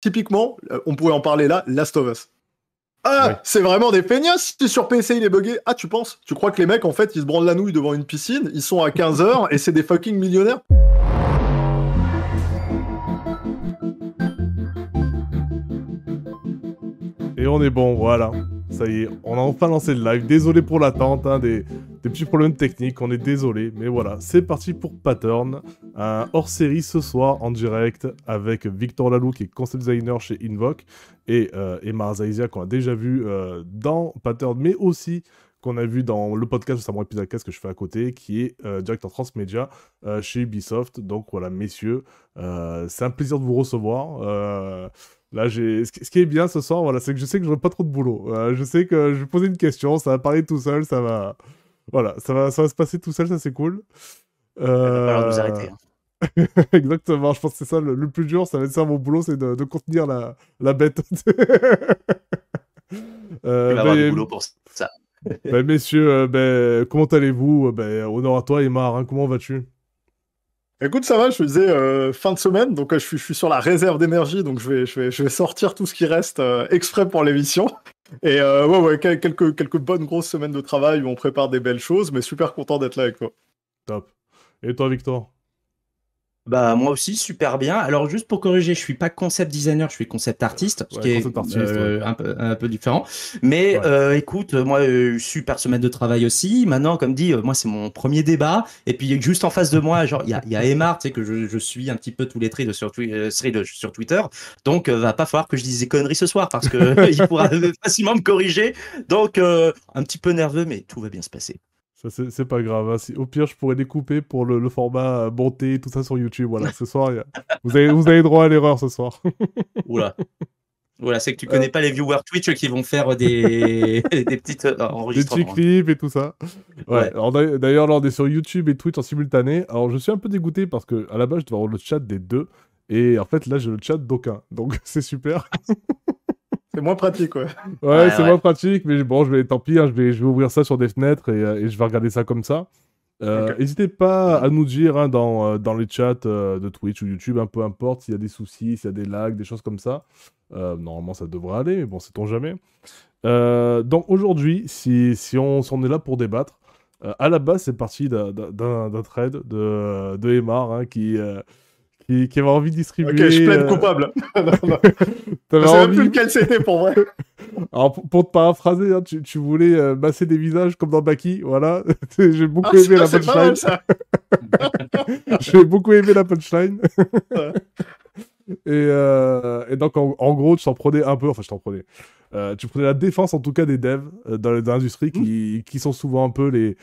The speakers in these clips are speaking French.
typiquement, euh, on pourrait en parler là, Last of Us. Ah, c'est vraiment des feignasses si sur PC il est buggé. Ah, tu penses Tu crois que les mecs, en fait, ils se brandent la nouille devant une piscine, ils sont à 15h et c'est des fucking millionnaires Et on est bon, voilà. Ça y est, on a enfin lancé le live. Désolé pour l'attente, hein, des petit petits problèmes techniques, on est désolé, mais voilà, c'est parti pour Pattern, un hors-série ce soir en direct avec Victor Lalou qui est concept designer chez Invoke et Emma euh, qu'on a déjà vu euh, dans Pattern, mais aussi qu'on a vu dans le podcast Samurai épisode 4 que je fais à côté, qui est euh, directeur transmédia chez Ubisoft. Donc voilà, messieurs, c'est un plaisir de vous recevoir. là, ce qui est bien ce soir, voilà, c'est que je sais que je n'aurai pas trop de boulot. je sais que je vais poser une question, ça va parler tout seul, ça va, voilà, ça va, ça va se passer tout seul, ça c'est cool. Euh... nous arrêter. Euh, exactement, je pense que c'est ça le, plus dur, ça va être ça mon boulot, c'est de, contenir la, la bête. Euh, Il va avoir ben, boulot pour ça. Ben, messieurs, euh, ben, comment allez-vous Honneur à toi, Emar, hein, comment vas-tu Écoute, ça va, je faisais disais fin de semaine, donc je, suis, suis, sur la réserve d'énergie, donc je vais, je, vais, je vais sortir tout ce qui reste exprès pour l'émission. Et euh, ouais, quelques, bonnes grosses semaines de travail où on prépare des belles choses, mais super content d'être là avec toi. Top. Et toi, Victor bah moi aussi super bien. Alors juste pour corriger, je suis pas concept designer, je suis concept artiste, ce qui est euh, un, peu, différent. Mais euh, écoute, moi euh, super semaine de travail aussi. Maintenant, comme dit, moi c'est mon premier débat. Et puis juste en face de moi, genre il y a, y a Emma, tu sais que je, suis un petit peu tous les trades sur, Twitter. sur Twitter. Donc va pas falloir que je dise des conneries ce soir parce que il pourra facilement me corriger. Donc un petit peu nerveux, mais tout va bien se passer. Ça, c'est pas grave. Hein. Si, au pire, je pourrais découper pour le, format euh, monté, tout ça sur YouTube. Voilà, ce soir, vous, avez, vous avez droit à l'erreur ce soir. Oula. Voilà, c'est que tu euh. connais pas les viewers Twitch qui vont faire des, des petites euh, Des petits hein. clips et tout ça. Ouais. D'ailleurs, là, on est sur YouTube et Twitch en simultané. Alors, je suis un peu dégoûté parce que à la base, je devais avoir le chat des deux. Et en fait, là, j'ai le chat d'aucun. Donc, c'est super. C'est moins pratique, ouais. Ouais, c'est moins pratique, mais bon, je vais, tant pis, hein, je, vais, je vais ouvrir ça sur des fenêtres et, euh, je vais regarder ça comme ça. Euh, n'hésitez pas à nous dire hein, dans, euh, dans, les chats de Twitch ou YouTube, un hein, peu importe, s'il y a des soucis, s'il y a des lags, des choses comme ça. normalement, ça devrait aller, mais bon, sait-on jamais. donc aujourd'hui, si, si on s'en est là pour débattre, à la base, c'est parti d'un trade de, de Emar qui qui, avait envie de distribuer. Ok, je plaide euh, coupable. Je ne sais même plus lequel c'était pour vrai. Alors, pour, te paraphraser, hein, tu, tu, voulais euh, masser des visages comme dans Baki, voilà. Ah, J'ai beaucoup, aimé la punchline. J'ai beaucoup aimé la punchline. Et, donc, en, gros, tu t'en prenais un peu, enfin, je t'en prenais. Euh, tu prenais la défense, en tout cas, des devs dans l'industrie qui, mm. qui, sont souvent un peu les.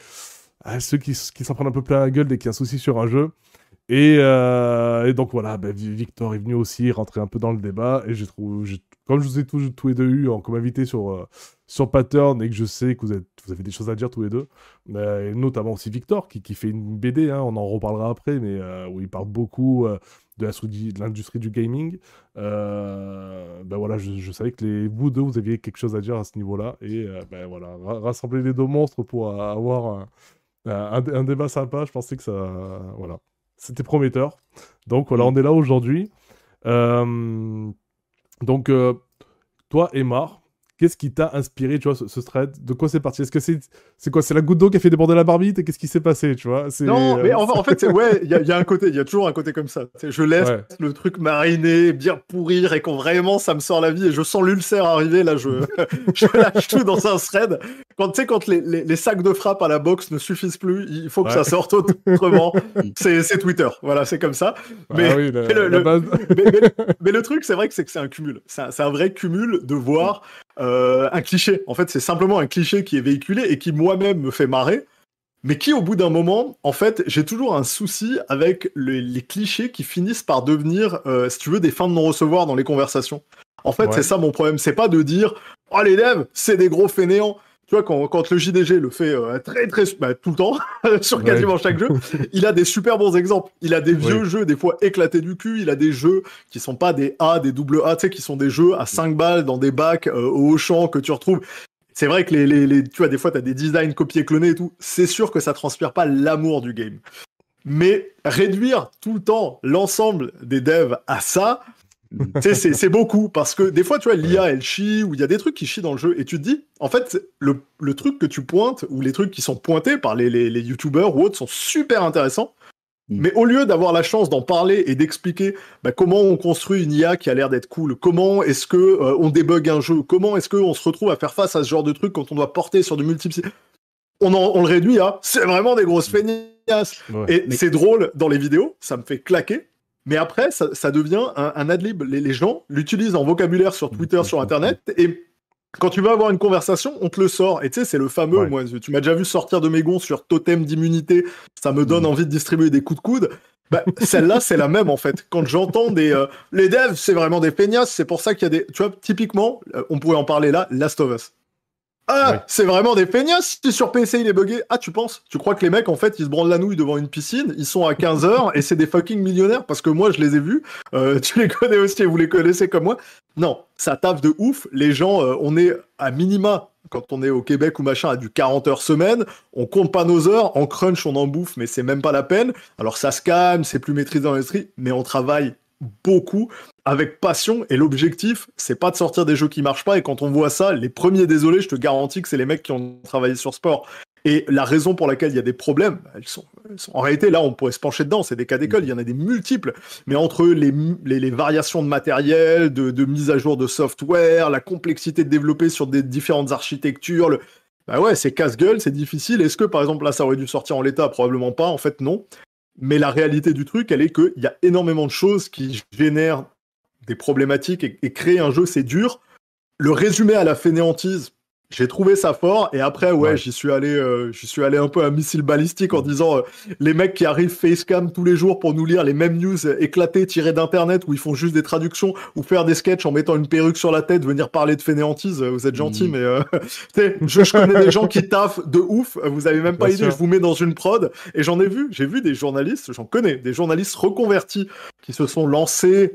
ceux qui, qui s'en prennent un peu plein la gueule dès qu'il y a un souci sur un jeu. Euh, et, donc voilà, ben, Victor est venu aussi rentrer un peu dans le débat. Et j'ai trouvé, comme je vous ai tous, tous les deux eu en, comme invité sur, euh, sur Pattern et que je sais que vous, êtes, vous avez des choses à dire tous les deux, euh, notamment aussi Victor qui, qui fait une BD, hein, on en reparlera après, mais où il parle beaucoup de l'industrie du gaming. ben voilà, je, savais que les, vous deux, vous aviez quelque chose à dire à ce niveau-là. Et ben voilà, rassembler les deux monstres pour avoir un, un, un débat sympa, je pensais que ça. voilà c'était prometteur. Donc voilà, mm. on est là aujourd'hui. Euh, donc, euh, toi, Emma, Qu'est-ce qui t'a inspiré, tu vois, ce, thread De quoi c'est parti Est-ce que c'est quoi C'est la goutte d'eau qui a fait déborder la barbite et qu'est-ce qui s'est passé, tu vois Non, mais en, euh, en fait, ouais, il y, a un côté, il y a toujours un côté comme ça. Je laisse le truc mariner, bien pourrir et quand vraiment ça me sort la vie et je sens l'ulcère arriver, là, je, je lâche tout dans un thread. Quand tu sais, quand les, sacs de frappe à la boxe ne suffisent plus, il faut que ça sorte autrement. c'est Twitter, voilà, c'est comme ça. Ah mais le truc, c'est vrai que c'est un cumul. C'est un, un, vrai cumul de voir. Euh, un cliché. En fait, c'est simplement un cliché qui est véhiculé et qui moi-même me fait marrer, mais qui au bout d'un moment, en fait, j'ai toujours un souci avec les clichés qui finissent par devenir, euh, si tu veux, des fins de non-recevoir dans les conversations. En fait, c'est ça mon problème. C'est pas de dire, oh l'élève, c'est des gros fainéants tu vois, quand, le JDG le fait euh, très, très, bah, tout le temps, sur quasiment chaque jeu, il a des super bons exemples. Il a des vieux jeux, des fois éclatés du cul. Il a des jeux qui sont pas des A, des double A, tu sais, qui sont des jeux à 5 balles dans des bacs euh, au champ que tu retrouves. C'est vrai que les, tu vois, des fois, tu as des designs copiés, clonés et tout. C'est sûr que ça transpire pas l'amour du game. Mais réduire tout le temps l'ensemble des devs à ça, c'est beaucoup parce que des fois, tu vois, l'IA elle chie ou il y a des trucs qui chient dans le jeu et tu te dis, en fait, le, truc que tu pointes ou les trucs qui sont pointés par les, youtubeurs ou autres sont super intéressants. Mm. Mais au lieu d'avoir la chance d'en parler et d'expliquer bah, comment on construit une IA qui a l'air d'être cool, comment est-ce que euh, on débug un jeu, comment est-ce qu'on se retrouve à faire face à ce genre de truc quand on doit porter sur du multiple, on, le réduit à c'est vraiment des grosses feignasses. et c'est drôle dans les vidéos, ça me fait claquer mais après, ça, devient un, adlib. Les, gens l'utilisent en vocabulaire sur Twitter, sur Internet, et quand tu vas avoir une conversation, on te le sort. Et tu sais, c'est le fameux, moi, tu m'as déjà vu sortir de mes gonds sur totem d'immunité, ça me donne mm. envie de distribuer des coups de coude. Bah, celle-là, c'est la même en fait. Quand j'entends des euh, les devs, c'est vraiment des peignasses, c'est pour ça qu'il y a des. Tu vois, typiquement, euh, on pourrait en parler là, Last of Us. Ah, c'est vraiment des feignasses si sur PC il est buggé. Ah, tu penses Tu crois que les mecs, en fait, ils se branlent la nouille devant une piscine, ils sont à 15h et c'est des fucking millionnaires parce que moi, je les ai vus. Euh, tu les connais aussi et vous les connaissez comme moi. Non, ça tape de ouf. Les gens, euh, on est à minima quand on est au Québec ou machin à du 40 heures semaine, on compte pas nos heures, en crunch on en bouffe, mais c'est même pas la peine. Alors ça se calme, c'est plus maîtrisé dans l'industrie, mais on travaille beaucoup avec passion et l'objectif, c'est pas de sortir des jeux qui marchent pas. Et quand on voit ça, les premiers, désolé, je te garantis que c'est les mecs qui ont travaillé sur sport. Et la raison pour laquelle il y a des problèmes, elles sont, en réalité, là, on pourrait se pencher dedans, c'est des cas d'école, il y en a des multiples. Mais entre les, les, variations de matériel, de, mise à jour de software, la complexité de développer sur des différentes architectures, le... bah ouais, c'est casse-gueule, c'est difficile. Est-ce que, par exemple, là, ça aurait dû sortir en l'état Probablement pas, en fait, non. Mais la réalité du truc, elle est qu'il y a énormément de choses qui génèrent des problématiques et, créer un jeu, c'est dur. Le résumé à la fainéantise, j'ai trouvé ça fort et après ouais, j'y suis allé euh, suis allé un peu à missile balistique en disant euh, les mecs qui arrivent facecam tous les jours pour nous lire les mêmes news éclatées tirées d'internet où ils font juste des traductions ou faire des sketchs en mettant une perruque sur la tête venir parler de fainéantise euh, vous êtes gentil mm. mais je, je, connais des gens qui taffent de ouf vous avez même pas idée je vous mets dans une prod et j'en ai vu j'ai vu des journalistes j'en connais des journalistes reconvertis qui se sont lancés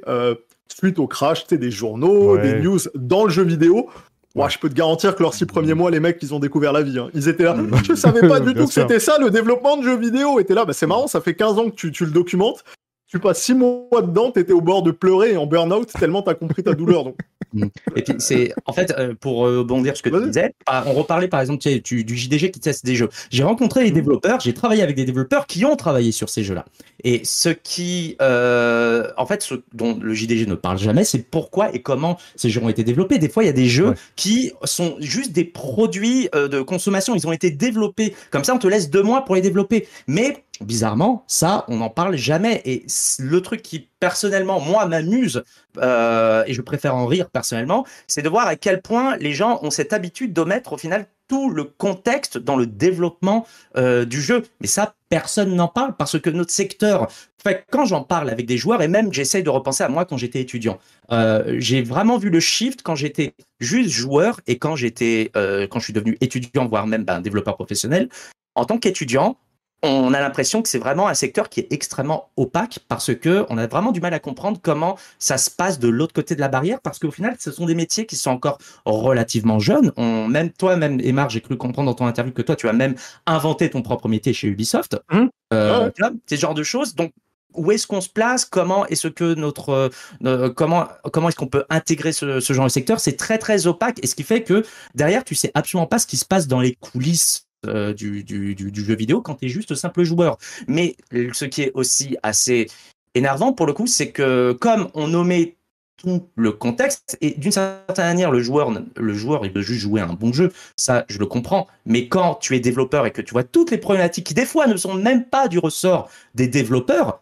suite au crash, tu des journaux, des news dans le jeu vidéo. je peux te garantir que leurs six premiers mois, les mecs, ils ont découvert la vie. Hein. Ils étaient là. Mm. Je savais pas du tout que c'était ça, le développement de jeux vidéo. était là, bah, c'est marrant, ça fait 15 ans que tu, le documentes. Tu passes six mois dedans, t'étais au bord de pleurer et en burn-out tellement t'as compris ta douleur. Donc, Mm. et puis c'est en fait euh, pour euh, rebondir ce que tu disais, ah, on reparlait par exemple du JDG qui teste des jeux. J'ai rencontré les mm. développeurs, j'ai travaillé avec des développeurs qui ont travaillé sur ces jeux-là. Et ce qui, euh, en fait, ce dont le JDG ne parle jamais, c'est pourquoi et comment ces jeux ont été développés. Des fois, il y a des jeux qui sont juste des produits de consommation. Ils ont été développés comme ça. On te laisse deux mois pour les développer, mais bizarrement, ça, on n'en parle jamais. Et le truc qui, personnellement, moi, m'amuse, euh, et je préfère en rire personnellement, c'est de voir à quel point les gens ont cette habitude d'omettre, au final, tout le contexte dans le développement euh, du jeu. Mais ça, personne n'en parle parce que notre secteur, fait, quand j'en parle avec des joueurs, et même j'essaye de repenser à moi quand j'étais étudiant, euh, j'ai vraiment vu le shift quand j'étais juste joueur et quand j'étais, quand je suis devenu étudiant, voire même ben, développeur professionnel. En tant qu'étudiant, on a l'impression que c'est vraiment un secteur qui est extrêmement opaque parce que on a vraiment du mal à comprendre comment ça se passe de l'autre côté de la barrière parce qu'au final, ce sont des métiers qui sont encore relativement jeunes. On, même toi, même Emar, j'ai cru comprendre dans ton interview que toi, tu as même inventé ton propre métier chez Ubisoft. Mmh. Euh, ah ce genre de choses. Donc, où est-ce qu'on se place Comment est-ce que notre euh, euh, comment comment est-ce qu'on peut intégrer ce, ce genre de secteur C'est très très opaque et ce qui fait que derrière tu sais absolument pas ce qui se passe dans les coulisses euh, du, du, jeu vidéo quand tu es juste simple joueur. Mais ce qui est aussi assez énervant pour le coup, c'est que comme on nommait tout le contexte, et d'une certaine manière, le joueur, le joueur, il veut juste jouer un bon jeu, ça je le comprends, mais quand tu es développeur et que tu vois toutes les problématiques qui des fois ne sont même pas du ressort des développeurs,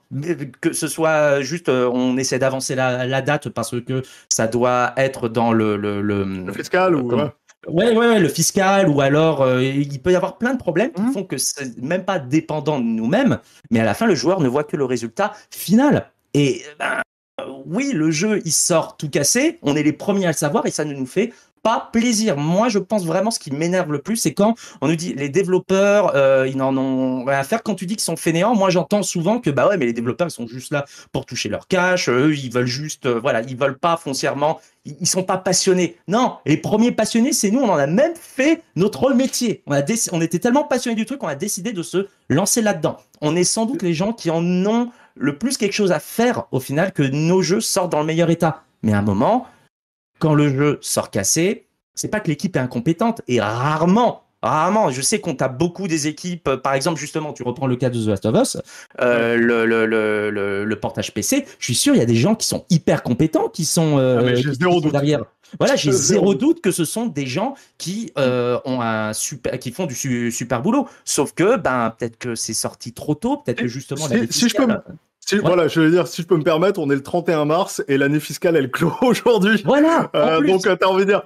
que ce soit juste euh, on essaie d'avancer la, date parce que ça doit être dans le... Le, fiscal ou... Ouais, le fiscal, ou alors euh, il peut y avoir plein de problèmes qui mmh. font que c'est même pas dépendant de nous-mêmes, mais à la fin, le joueur ne voit que le résultat final. Et euh, ben, oui, le jeu, il sort tout cassé, on est les premiers à le savoir et ça ne nous fait pas plaisir. Moi, je pense vraiment ce qui m'énerve le plus, c'est quand on nous dit les développeurs, euh, ils n'en ont rien à faire. Quand tu dis qu'ils sont fainéants, moi, j'entends souvent que bah ouais, mais les développeurs, ils sont juste là pour toucher leur cash. Eux, ils veulent juste, euh, voilà, ils veulent pas foncièrement, ils sont pas passionnés. Non, les premiers passionnés, c'est nous. On en a même fait notre métier. On, a on était tellement passionnés du truc qu'on a décidé de se lancer là-dedans. On est sans doute les gens qui en ont le plus quelque chose à faire au final que nos jeux sortent dans le meilleur état. Mais à un moment, quand le jeu sort cassé, c'est pas que l'équipe est incompétente et rarement Rarement, je sais qu'on a beaucoup des équipes. Euh, par exemple, justement, tu reprends le cas de The Last of Us, euh, le, portage PC. Je suis sûr, il y a des gens qui sont hyper compétents, qui sont, euh, ah, derrière. Voilà, j'ai zéro doute que ce sont des gens qui ont un qui font du super boulot. Sauf que, ben, peut-être que c'est sorti trop tôt, peut-être que justement. si, je peux, voilà. je veux dire, si je peux me permettre, on est le 31 mars et l'année fiscale, elle clôt aujourd'hui. Voilà. Euh, donc, t'as envie de dire,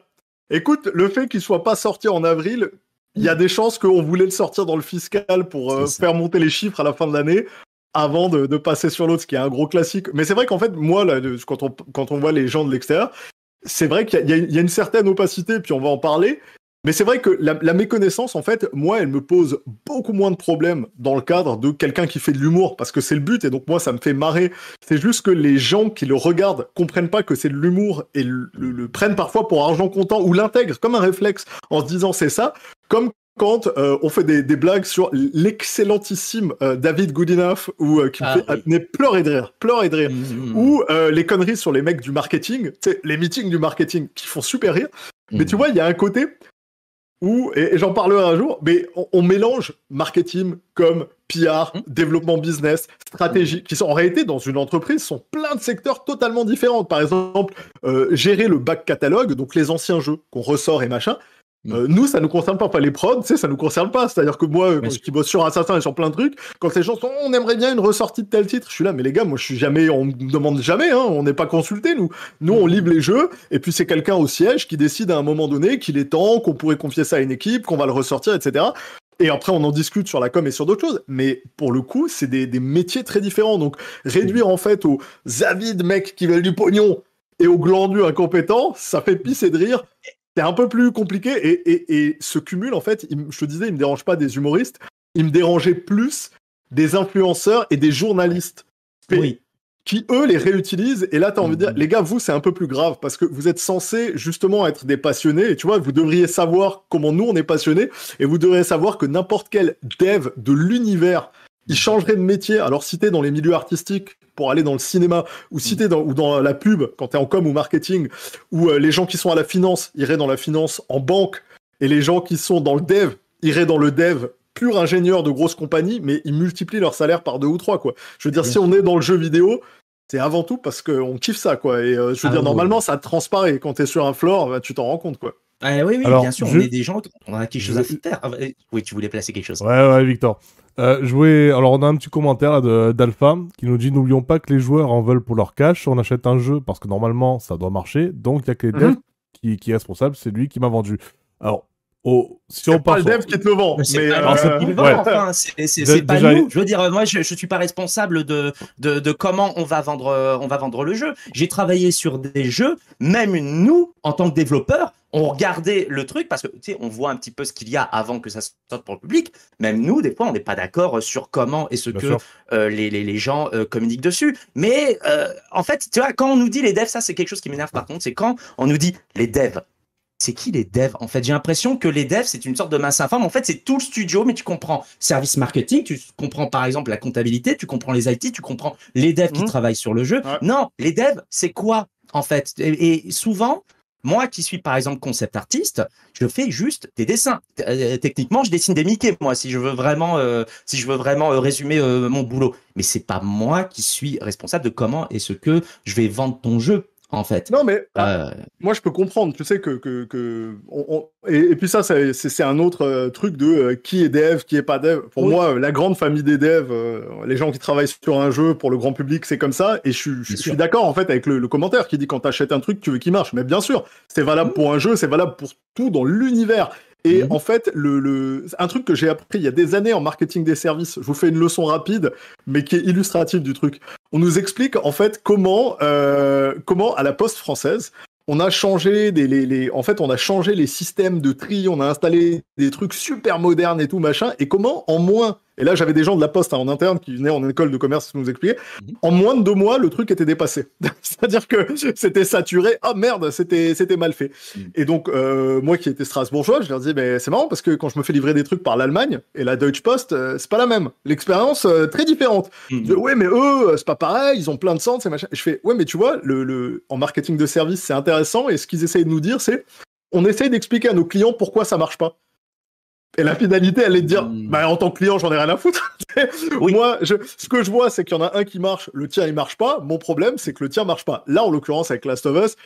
écoute, le fait qu'il soit pas sorti en avril, il y a des chances qu'on voulait le sortir dans le fiscal pour euh, faire monter les chiffres à la fin de l'année avant de, passer sur l'autre, ce qui est un gros classique. Mais c'est vrai qu'en fait, moi, quand, on, quand on voit les gens de l'extérieur, c'est vrai qu'il y, a une certaine opacité, puis on va en parler, mais c'est vrai que la, la, méconnaissance, en fait, moi, elle me pose beaucoup moins de problèmes dans le cadre de quelqu'un qui fait de l'humour, parce que c'est le but, et donc moi, ça me fait marrer. C'est juste que les gens qui le regardent comprennent pas que c'est de l'humour et le, prennent parfois pour argent comptant ou l'intègrent comme un réflexe en se disant c'est ça, comme quand euh, on fait des, des blagues sur l'excellentissime euh, David Goodenough ou euh, qui me ah fait pleurer de rire, pleurer de rire, mmh, mmh, mmh. ou les conneries sur les mecs du marketing, les meetings du marketing qui font super rire. Mais tu vois, il y a un côté, et, j'en parlerai un jour, mais on, mélange marketing comme PR, hmm. développement business, stratégie, qui sont en réalité dans une entreprise sont plein de secteurs totalement différents. Par exemple, euh, gérer le bac catalogue, donc les anciens jeux qu'on ressort et machin, Mm. Euh, nous, ça nous concerne pas, pas les prods, tu sais, ça nous concerne pas. C'est-à-dire que moi, qui bosse sur Assassin et sur plein de trucs, quand ces gens sont, on aimerait bien une ressortie de tel titre, je suis là, mais les gars, moi, je suis jamais, on me demande jamais, hein. on n'est pas consulté, nous. Nous, on livre les jeux, et puis c'est quelqu'un au siège qui décide à un moment donné qu'il est temps, qu'on pourrait confier ça à une équipe, qu'on va le ressortir, etc. Et après, on en discute sur la com et sur d'autres choses. Mais pour le coup, c'est des, des, métiers très différents. Donc, réduire en fait aux avides mecs qui veulent du pognon et aux glandus incompétents, ça fait pisser de rire c'est un peu plus compliqué et, ce cumul, en fait, je te disais, il me dérange pas des humoristes, il me dérangeait plus des influenceurs et des journalistes qui, eux, les réutilisent. Et là, tu as envie de dire, mmh. les gars, vous, c'est un peu plus grave parce que vous êtes censés justement être des passionnés. Et tu vois, vous devriez savoir comment nous, on est passionnés et vous devriez savoir que n'importe quel dev de l'univers ils changeraient de métier. Alors, si t'es dans les milieux artistiques pour aller dans le cinéma, ou si mm. t'es dans, ou dans la pub, quand t'es en com ou marketing, ou euh, les gens qui sont à la finance iraient dans la finance en banque, et les gens qui sont dans le dev iraient dans le dev pur ingénieur de grosses compagnies, mais ils multiplient leur salaire par deux ou trois, quoi. Je veux dire, si on est dans le jeu vidéo, c'est avant tout parce qu'on kiffe ça, quoi. Et euh, je veux ah dire, normalement, ça te transparaît. Quand t'es sur un floor, bah, tu t'en rends compte, quoi. Ah, oui, oui, bien sûr, on est des gens, on a quelque chose à faire. Ah, oui, tu voulais placer quelque chose. Ouais, ouais, Victor. Euh, jouer... Alors, on a un petit commentaire d'Alpha qui nous dit N'oublions pas que les joueurs en veulent pour leur cash. On achète un jeu parce que normalement, ça doit marcher. Donc, il n'y a que mhm. qui, qui, est responsable. C'est lui qui m'a vendu. Alors, Oh, si on parle dev qui te le vend, c'est pas, nous. Je veux dire, moi, je, ne suis pas responsable de, de, comment on va vendre, euh, on va vendre le jeu. J'ai travaillé sur des jeux, même nous, en tant que développeurs, on regardait le truc parce que tu sais, on voit un petit peu ce qu'il y a avant que ça sorte pour le public. Même nous, des fois, on n'est pas d'accord sur comment et ce que euh, les, les, les, gens euh, communiquent dessus. Mais en fait, tu vois, quand on nous dit les devs, ça c'est quelque chose qui m'énerve par contre, c'est quand on nous dit les devs c'est qui les devs En fait, j'ai l'impression que les devs, c'est une sorte de masse informe. En fait, c'est tout le studio, mais tu comprends service marketing, tu comprends par exemple la comptabilité, tu comprends les IT, tu comprends les devs qui mmh. travaillent sur le jeu. Non, les devs, c'est quoi en fait et, souvent, moi qui suis par exemple concept artiste, je fais juste des dessins. Euh, techniquement, je dessine des Mickey moi si je veux vraiment euh, si je veux vraiment euh, résumer mon boulot. Mais c'est pas moi qui suis responsable de comment et ce que je vais vendre ton jeu en fait. Non, mais ah, euh, moi, je peux comprendre. Tu sais que. Et, puis, ça, c'est un autre euh, truc de euh, qui est dev, qui est pas dev. Pour moi, la grande famille des devs, les gens qui travaillent sur un jeu pour le grand public, c'est comme ça. Et je, suis d'accord, en fait, avec le, commentaire qui dit quand tu un truc, tu veux qu'il marche. Mais bien sûr, c'est valable mmh. pour un jeu, c'est valable pour tout dans l'univers. Et mhm. en fait, le, un truc que j'ai appris il y a des années en marketing des services, je vous fais une leçon rapide, mais qui est illustrative du truc. On nous explique en fait comment, euh, comment à la Poste française, on a changé des, les, en fait, on a changé les systèmes de tri, on a installé des trucs super modernes et tout machin, et comment en moins et là, j'avais des gens de la poste hein, en interne qui venaient en école de commerce nous expliquer. Mhm. En moins de deux mois, le truc était dépassé. C'est-à-dire que c'était saturé. Ah merde, c'était c'était mal fait. Mhm. Et donc euh, moi qui étais strasbourgeois, je leur disais, mais c'est marrant parce que quand je me fais livrer des trucs par l'Allemagne et la Deutsche Post, euh, c'est pas la même. L'expérience euh, très différente. Mhm. ouais mais eux, c'est pas pareil. Ils ont plein de centres, c'est machin. je fais ouais mais tu vois le, en marketing de service c'est intéressant et ce qu'ils essayent de nous dire c'est on essaye d'expliquer à nos clients pourquoi ça marche pas. Et la finalité, elle est de dire, hmm. bah, en tant que client, j'en ai rien à foutre. Moi, ce que je vois, c'est qu'il y en a un qui marche, le tien, il marche pas. Mon problème, c'est que le tien marche pas. Là, en l'occurrence, avec Last of Us,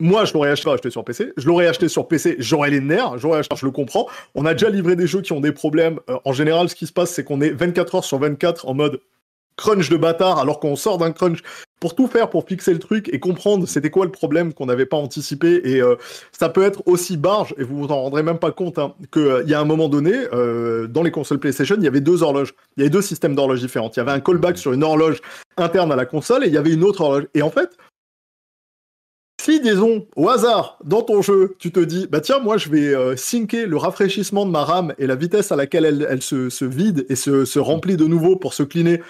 moi, je l'aurais acheté, acheté, sur PC. Je l'aurais acheté sur PC, j'aurais les nerfs, j'aurais acheté, je le comprends. On a déjà livré des jeux qui ont des problèmes. Euh, en général, ce qui se passe, c'est qu'on est 24 heures sur 24 en mode crunch de bâtard alors qu'on sort d'un crunch pour tout faire pour fixer le truc et comprendre c'était quoi le problème qu'on n'avait pas anticipé et euh, ça peut être aussi barge et vous vous en rendrez même pas compte qu'il hein, que euh, il y a un moment donné euh, dans les consoles PlayStation il y avait deux horloges il y avait deux systèmes d'horloges différentes, il y avait un callback sur une horloge interne à la console et il y avait une autre horloge et en fait si disons au hasard dans ton jeu tu te dis bah tiens moi je vais euh, le rafraîchissement de ma RAM et la vitesse à laquelle elle, se, vide et se, se, remplit de nouveau pour se cliner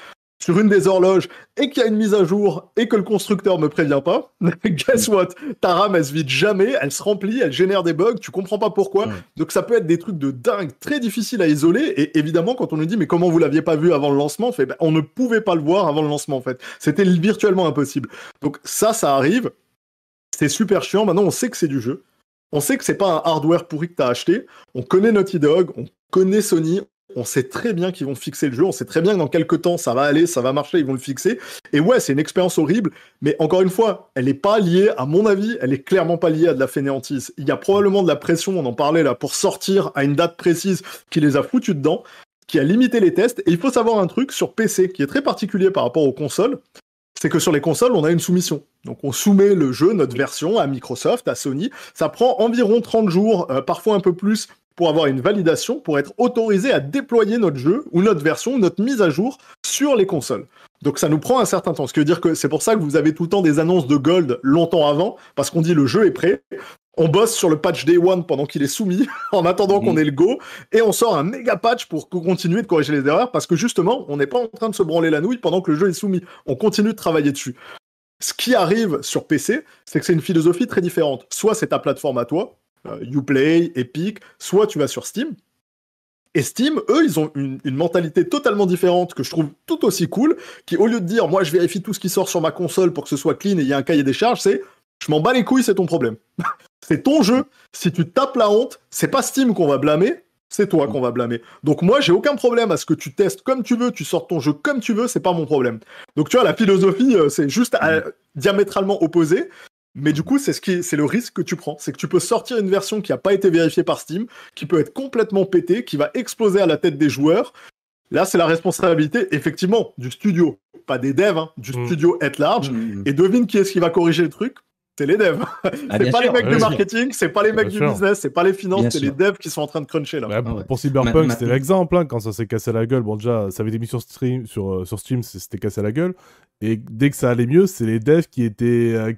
sur une des horloges et qu'il y a une mise à jour et que le constructeur ne prévient pas, guess what Ta RAM, elle se vide jamais, elle se remplit, elle génère des bugs, tu comprends pas pourquoi. Donc ça peut être des trucs de dingue, très difficiles à isoler. Et évidemment, quand on nous dit, mais comment vous l'aviez pas vu avant le lancement, bah, on, ne pouvait pas le voir avant le lancement, en fait. C'était virtuellement impossible. Donc ça, ça arrive. C'est super chiant. Maintenant, on sait que c'est du jeu. On sait que c'est pas un hardware pourri que tu as acheté. On connaît Naughty Dog, on connaît Sony, on sait très bien qu'ils vont fixer le jeu, on sait très bien que dans quelques temps ça va aller, ça va marcher, ils vont le fixer. Et ouais, c'est une expérience horrible, mais encore une fois, elle n'est pas liée, à mon avis, elle est clairement pas liée à de la fainéantise. Il y a probablement de la pression, on en parlait là, pour sortir à une date précise qui les a foutus dedans, qui a limité les tests. Et il faut savoir un truc sur PC qui est très particulier par rapport aux consoles, c'est que sur les consoles, on a une soumission. Donc on soumet le jeu, notre version, à Microsoft, à Sony. Ça prend environ 30 jours, euh, parfois un peu plus, pour avoir une validation, pour être autorisé à déployer notre jeu ou notre version, notre mise à jour sur les consoles. Donc ça nous prend un certain temps. Ce qui veut dire que c'est pour ça que vous avez tout le temps des annonces de Gold longtemps avant, parce qu'on dit le jeu est prêt. On bosse sur le patch Day One pendant qu'il est soumis, en attendant qu'on ait le go, et on sort un méga patch pour continuer de corriger les erreurs, parce que justement, on n'est pas en train de se branler la nouille pendant que le jeu est soumis. On continue de travailler dessus. Ce qui arrive sur PC, c'est que c'est une philosophie très différente. Soit c'est ta plateforme à toi, euh, Uplay, Epic, soit tu vas sur Steam. Et Steam, eux, ils ont une, mentalité totalement différente que je trouve tout aussi cool, qui au lieu de dire moi je vérifie tout ce qui sort sur ma console pour que ce soit clean et il y a un cahier des charges, c'est je m'en bats les couilles, c'est ton problème. c'est ton jeu. Si tu tapes la honte, c'est pas Steam qu'on va blâmer, c'est toi qu'on va blâmer. Donc moi, j'ai aucun problème à ce que tu testes comme tu veux, tu sors ton jeu comme tu veux, c'est pas mon problème. Donc tu vois, la philosophie, euh, c'est juste euh, diamétralement opposée. Mais du coup, c'est ce qui, c'est le risque que tu prends, c'est que tu peux sortir une version qui n'a pas été vérifiée par Steam, qui peut être complètement pétée, qui va exploser à la tête des joueurs. Là, c'est la responsabilité, effectivement, du studio, pas des devs, hein, du mm. studio at large. Mm, mm. Et devine qui est-ce qui va corriger le truc C'est les devs. Ah, c'est pas, les mecs du marketing, c'est pas les mecs du business, c'est pas les finances, c'est les devs qui sont en train de cruncher là. Ah pour Cyberpunk, c'était l'exemple hein, quand ça s'est cassé la gueule. Bon, déjà, ça avait été mis sur, stream, sur, euh, sur Steam, c'était cassé la gueule. Et dès que ça allait mieux, c'est les devs qui étaient euh,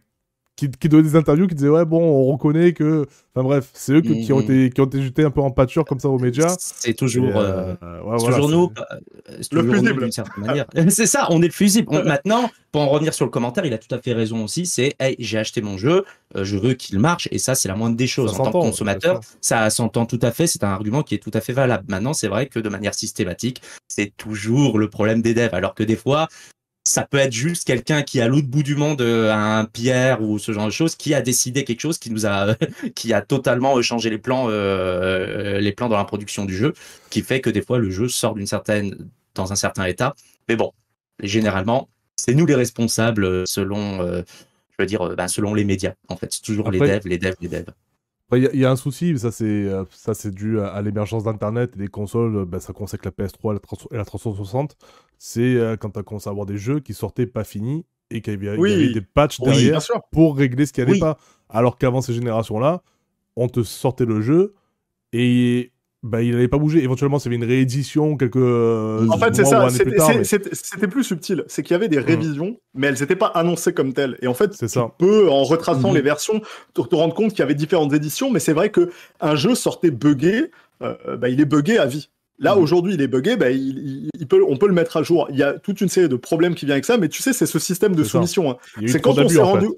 qui, qui des interviews qui disaient ouais bon on reconnaît que enfin bref c'est eux qui ont mm-hmm. été qui ont été jetés un peu en pâture comme ça aux médias c'est toujours euh, euh, toujours nous bah, euh, le fusible c'est ça on est le fusible maintenant pour en revenir sur le commentaire il a tout à fait raison aussi c'est hey, j'ai acheté mon jeu je veux qu'il marche et ça c'est la moindre des choses en tant que consommateur ça s'entend tout à fait c'est un argument qui est tout à fait valable maintenant c'est vrai que de manière systématique c'est toujours le problème des devs alors que des fois ça peut être juste quelqu'un qui à l'autre bout du monde euh, un Pierre ou ce genre de choses qui a décidé quelque chose qui nous a qui a totalement changé les plans euh, les plans dans la production du jeu qui fait que des fois le jeu sort d'une certaine dans un certain état mais bon généralement c'est nous les responsables euh, selon je veux dire ben, selon les médias en fait c'est toujours les devs les devs les devs il bah, y, a un souci, ça c'est euh, ça c'est dû à, l'émergence d'Internet et des consoles. Ben, ça consacre avec la PS3 et la, 360. C'est euh, quand tu as commencé à avoir des jeux qui sortaient pas finis et qu'il y, avait des patchs derrière pour régler ce qui n'allait pas. Alors qu'avant ces générations-là, on te sortait le jeu et bah, il n'avait pas bougé. Éventuellement, c'était une réédition quelques. Euh, en fait, c'est ça. C'était plus subtil. C'est qu'il y avait des mm. révisions, mais elles n'étaient pas annoncées comme telles. Et en fait, tu peut en retraçant mm-hmm. les versions, te, te rendre compte qu'il y avait différentes éditions. Mais c'est vrai que un jeu sortait buggé, euh, euh, bah, il est buggé à vie. Là, mm-hmm. aujourd'hui, il est buggé, bah, il, peut, on peut le mettre à jour. Il y a toute une série de problèmes qui vient avec ça, mais tu sais, c'est ce système de soumission. Hein. C'est quand on s'est rendu.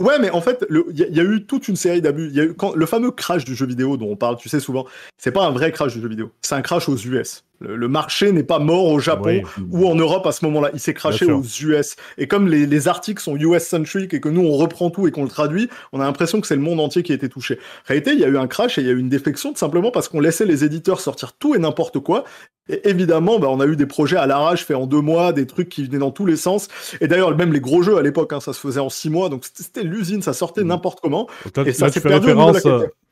Ouais, mais en fait, il y, a eu toute une série d'abus. Le fameux crash du jeu vidéo dont on parle, tu sais, souvent, c'est pas un vrai crash du jeu vidéo, c'est un crash aux US. Le, marché n'est pas mort au Japon ou en Europe à ce moment-là. Il s'est craché aux US. Et comme les, articles sont US-centric et que nous, on reprend tout et qu'on le traduit, on a l'impression que c'est le monde entier qui a été touché. En réalité, il y a eu un crash et il y a eu une défection tout simplement parce qu'on laissait les éditeurs sortir tout et n'importe quoi. Et évidemment, bah, on a eu des projets à l'arrache faits en deux mois, des trucs qui venaient dans tous les sens. Et d'ailleurs, même les gros jeux à l'époque, hein, ça se faisait en six mois. Donc c'était l'usine, ça sortait mmh. n'importe comment. et ça s'est perdu. Référence,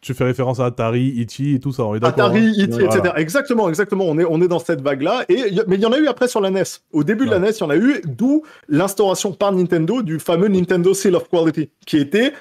tu fais référence à Atari, Ichi e et tout ça, on est Atari, hein. e etc. Exactement, exactement. On est, on est dans cette vague-là. mais il y en a eu après sur la NES. Au début de la NES, e il y en a eu, d'où l'instauration par Nintendo du fameux Nintendo Seal of Quality, qui était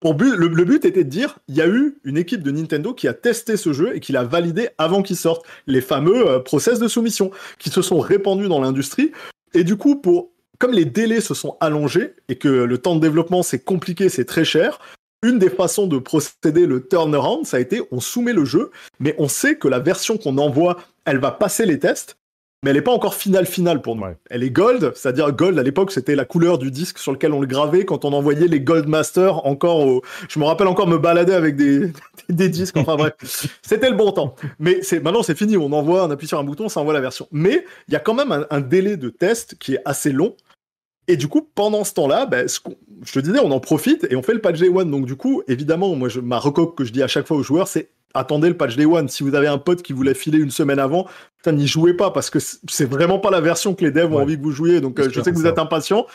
pour but, le, but était de dire, il y a eu une équipe de Nintendo qui a testé ce jeu et qui l'a validé avant qu'il sorte. Les fameux euh, process de soumission qui se sont répandus dans l'industrie. Et du coup, pour comme les délais se sont allongés et que le temps de développement c'est compliqué, c'est très cher, une des façons de procéder le turnaround, ça a été on soumet le jeu, mais on sait que la version qu'on envoie, elle va passer les tests, mais elle n'est pas encore finale finale pour nous. Elle est gold, c'est-à-dire gold à l'époque c'était la couleur du disque sur lequel on le gravait quand on envoyait les gold masters encore au... Je me rappelle encore me balader avec des, des disques, enfin bref, c'était le bon temps. Mais c'est maintenant c'est fini, on envoie, on appuie sur un bouton, ça envoie la version. Mais il y a quand même un, délai de test qui est assez long. Et du coup, pendant ce temps-là, ben, ce ce je te disais, on en profite et on fait le patch day one. Donc, du coup, évidemment, moi, je, ma recoque que je dis à chaque fois aux joueurs, c'est attendez le patch day one. Si vous avez un pote qui vous l'a filé une semaine avant, putain, n'y jouez pas parce que c'est vraiment pas la version que les devs ont envie que vous jouiez. Donc, euh, je sais que vous êtes impatient,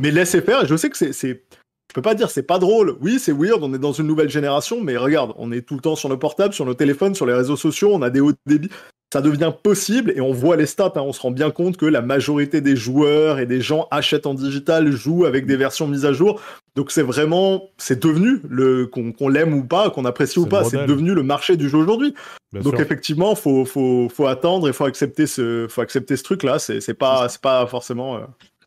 mais laissez faire. je sais que c'est. Je peux pas dire c'est pas drôle. Oui, c'est weird, on est dans une nouvelle génération, mais regarde, on est tout le temps sur nos portables, sur nos téléphones, sur les réseaux sociaux, on a des hauts débits ça devient possible et on voit les stats, hein, on se rend bien compte que la majorité des joueurs et des gens achètent en digital, jouent avec des versions mises à jour. Donc c'est vraiment, c'est devenu le qu'on l'aime ou pas, qu'on apprécie ou pas, c'est devenu le marché du jeu aujourd'hui. Donc effectivement, faut faut faut attendre et faut accepter ce faut accepter ce truc là. C'est pas c'est pas forcément. Euh,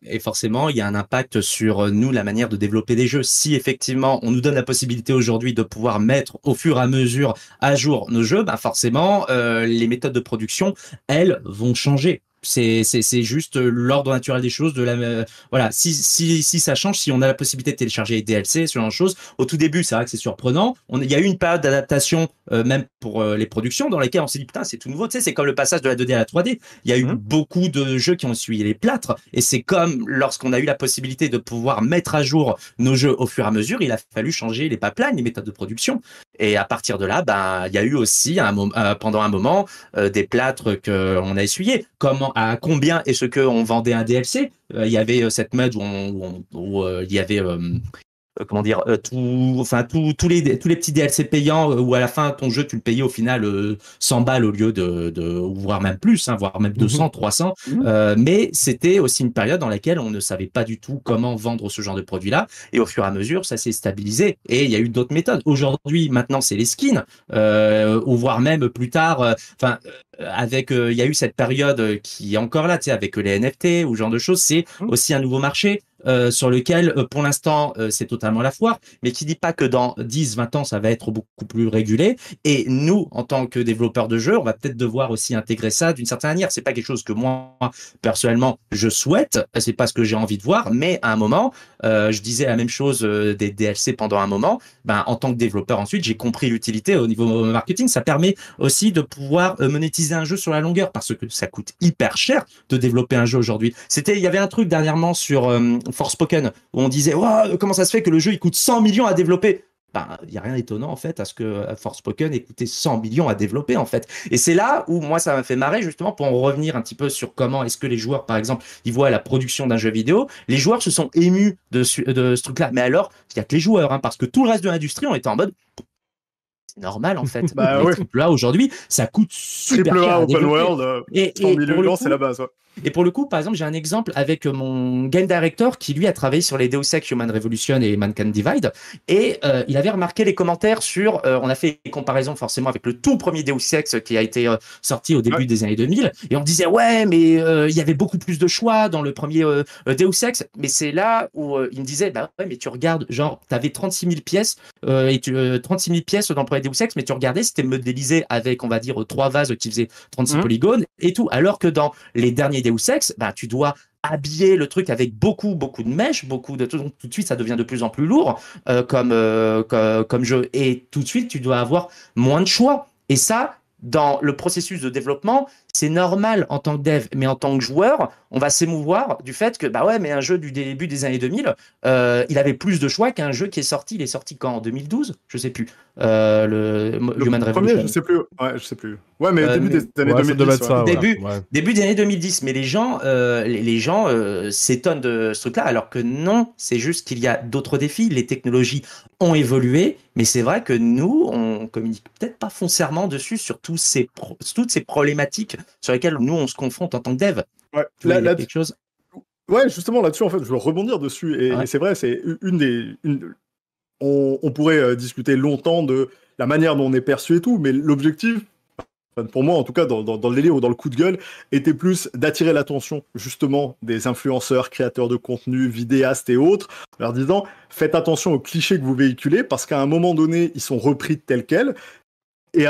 et forcément, il y a un impact sur euh, nous, la manière de développer des jeux. Si effectivement, on nous donne la possibilité aujourd'hui de pouvoir mettre au fur et à mesure à jour nos jeux, bah forcément, euh, les méthodes de production, elles, vont changer. C'est juste euh, l'ordre naturel des choses. De la, euh, voilà, si, si, si, ça change, si on a la possibilité de télécharger les DLC, selon genre choses, au tout début, c'est vrai que c'est surprenant. Il y a eu une période d'adaptation, euh, même pour les productions, dans lesquelles on s'est dit, putain, c'est tout nouveau. Tu sais, c'est comme le passage de la 2D à la 3D. Il y a eu mhm. beaucoup de jeux qui ont essuyé les plâtres. Et c'est comme lorsqu'on a eu la possibilité de pouvoir mettre à jour nos jeux au fur et à mesure, il a fallu changer les pipelines, les méthodes de production. Et à partir de là, ben, il y a eu aussi un, pendant un moment des plâtres qu'on a essuyé Comment à combien est-ce qu'on vendait un DLC euh, Il y avait euh, cette mode où, où euh, il y avait euh, comment dire, euh, tout, enfin les, tous les petits DLC payants euh, où à la fin ton jeu tu le payais au final 100 balles au lieu de, de voire même plus, hein, voire même 200, mhm. 300. Mhm. mais c'était aussi une période dans laquelle on ne savait pas du tout comment vendre ce genre de produit-là. Et au fur et à mesure, ça s'est stabilisé. Et il y a eu d'autres méthodes. Aujourd'hui, maintenant, c'est les skins, ou voire même plus tard, enfin. avec il y a eu cette période qui est encore là, tu avec les NFT ou genre de choses, c'est mhm. aussi un nouveau marché. Euh, sur lequel, euh, pour l'instant, euh, c'est totalement la foire, mais qui dit pas que dans 10, 20 ans, ça va être beaucoup plus régulé. Et nous, en tant que développeurs de jeux, on va peut-être devoir aussi intégrer ça d'une certaine manière. C'est pas quelque chose que moi, personnellement, je souhaite. C'est pas ce que j'ai envie de voir, mais à un moment, je disais la même chose des DLC pendant un moment. Ben, en tant que développeur, ensuite, j'ai compris l'utilité au niveau marketing. Ça permet aussi de pouvoir monétiser un jeu sur la longueur parce que ça coûte hyper cher de développer un jeu aujourd'hui. C'était, il y avait un truc dernièrement sur Forspoken, où on disait comment ça se fait que le jeu il coûte 100 millions à développer bah, il y n'y a rien d'étonnant en fait à ce que euh, Forspoken ait coûté 100 millions à développer en fait. Et c'est là où moi ça m'a fait marrer justement pour en revenir un petit peu sur comment est-ce que les joueurs par exemple ils voient la production d'un jeu vidéo. Les joueurs se sont émus de, ce truc-là. Mais alors, il n'y a que les joueurs hein, parce que tout le reste de l'industrie ont été en mode normal en fait. bah, les aujourd'hui, ça coûte super triple cher. Open World, euh, et, c'est la base. Et pour le coup, par exemple, j'ai un exemple avec euh, mon game director qui lui a travaillé sur les Deus Ex Human Revolution et Mankind Divide, et euh, il avait remarqué les commentaires sur. on a fait des comparaisons forcément avec le tout premier Deus Ex qui a été sorti au début des années 2000, et on disait ouais, mais il y avait beaucoup plus de choix dans le premier Deus Ex, mais c'est là où il me disait bah ouais, mais tu regardes, genre, t'avais 36 000 pièces et tu 36 000 pièces dans le premier ou sexe, mais tu regardais, c'était modélisé avec, on va dire, trois vases qui faisaient 36 mmh. polygones et tout. Alors que dans les derniers Deus sexe, bah, tu dois habiller le truc avec beaucoup, beaucoup de mèches, beaucoup de Donc, tout de suite, ça devient de plus en plus lourd euh, comme, euh, comme, comme jeu. Et tout de suite, tu dois avoir moins de choix. Et ça, dans le processus de développement, c'est normal en tant que dev, mais en tant que joueur, on va s'émouvoir du fait que, bah ouais, mais un jeu du début des années 2000, euh, il avait plus de choix qu'un jeu qui est sorti. Il est sorti quand En 2012 Je sais plus. Euh, le, le Je sais plus. Ouais, je sais plus. Ouais, mais euh, début des années 2000, 2010. Début, des années 2010. Mais les gens, les, gens s'étonnent de ce truc-là, alors que non, c'est juste qu'il y a d'autres défis. Les technologies ont évolué mais c'est vrai que nous, on communique peut-être pas foncièrement dessus sur tous ces toutes ces problématiques sur lesquelles nous, on se confronte en tant que dev. Ouais, tu quelque chose. Ouais, justement, là-dessus, en fait, je veux rebondir dessus. Et, c'est vrai, c'est une des. On, on, pourrait euh, discuter longtemps de la manière dont on est perçu et tout, mais l'objectif pour moi, en tout cas, dans, dans, dans le ou dans le coup de gueule, était plus d'attirer l'attention, justement, des influenceurs, créateurs de contenu, vidéastes et autres, en leur disant faites attention aux clichés que vous véhiculez, parce qu'à un moment donné, ils sont repris tels quels. Et,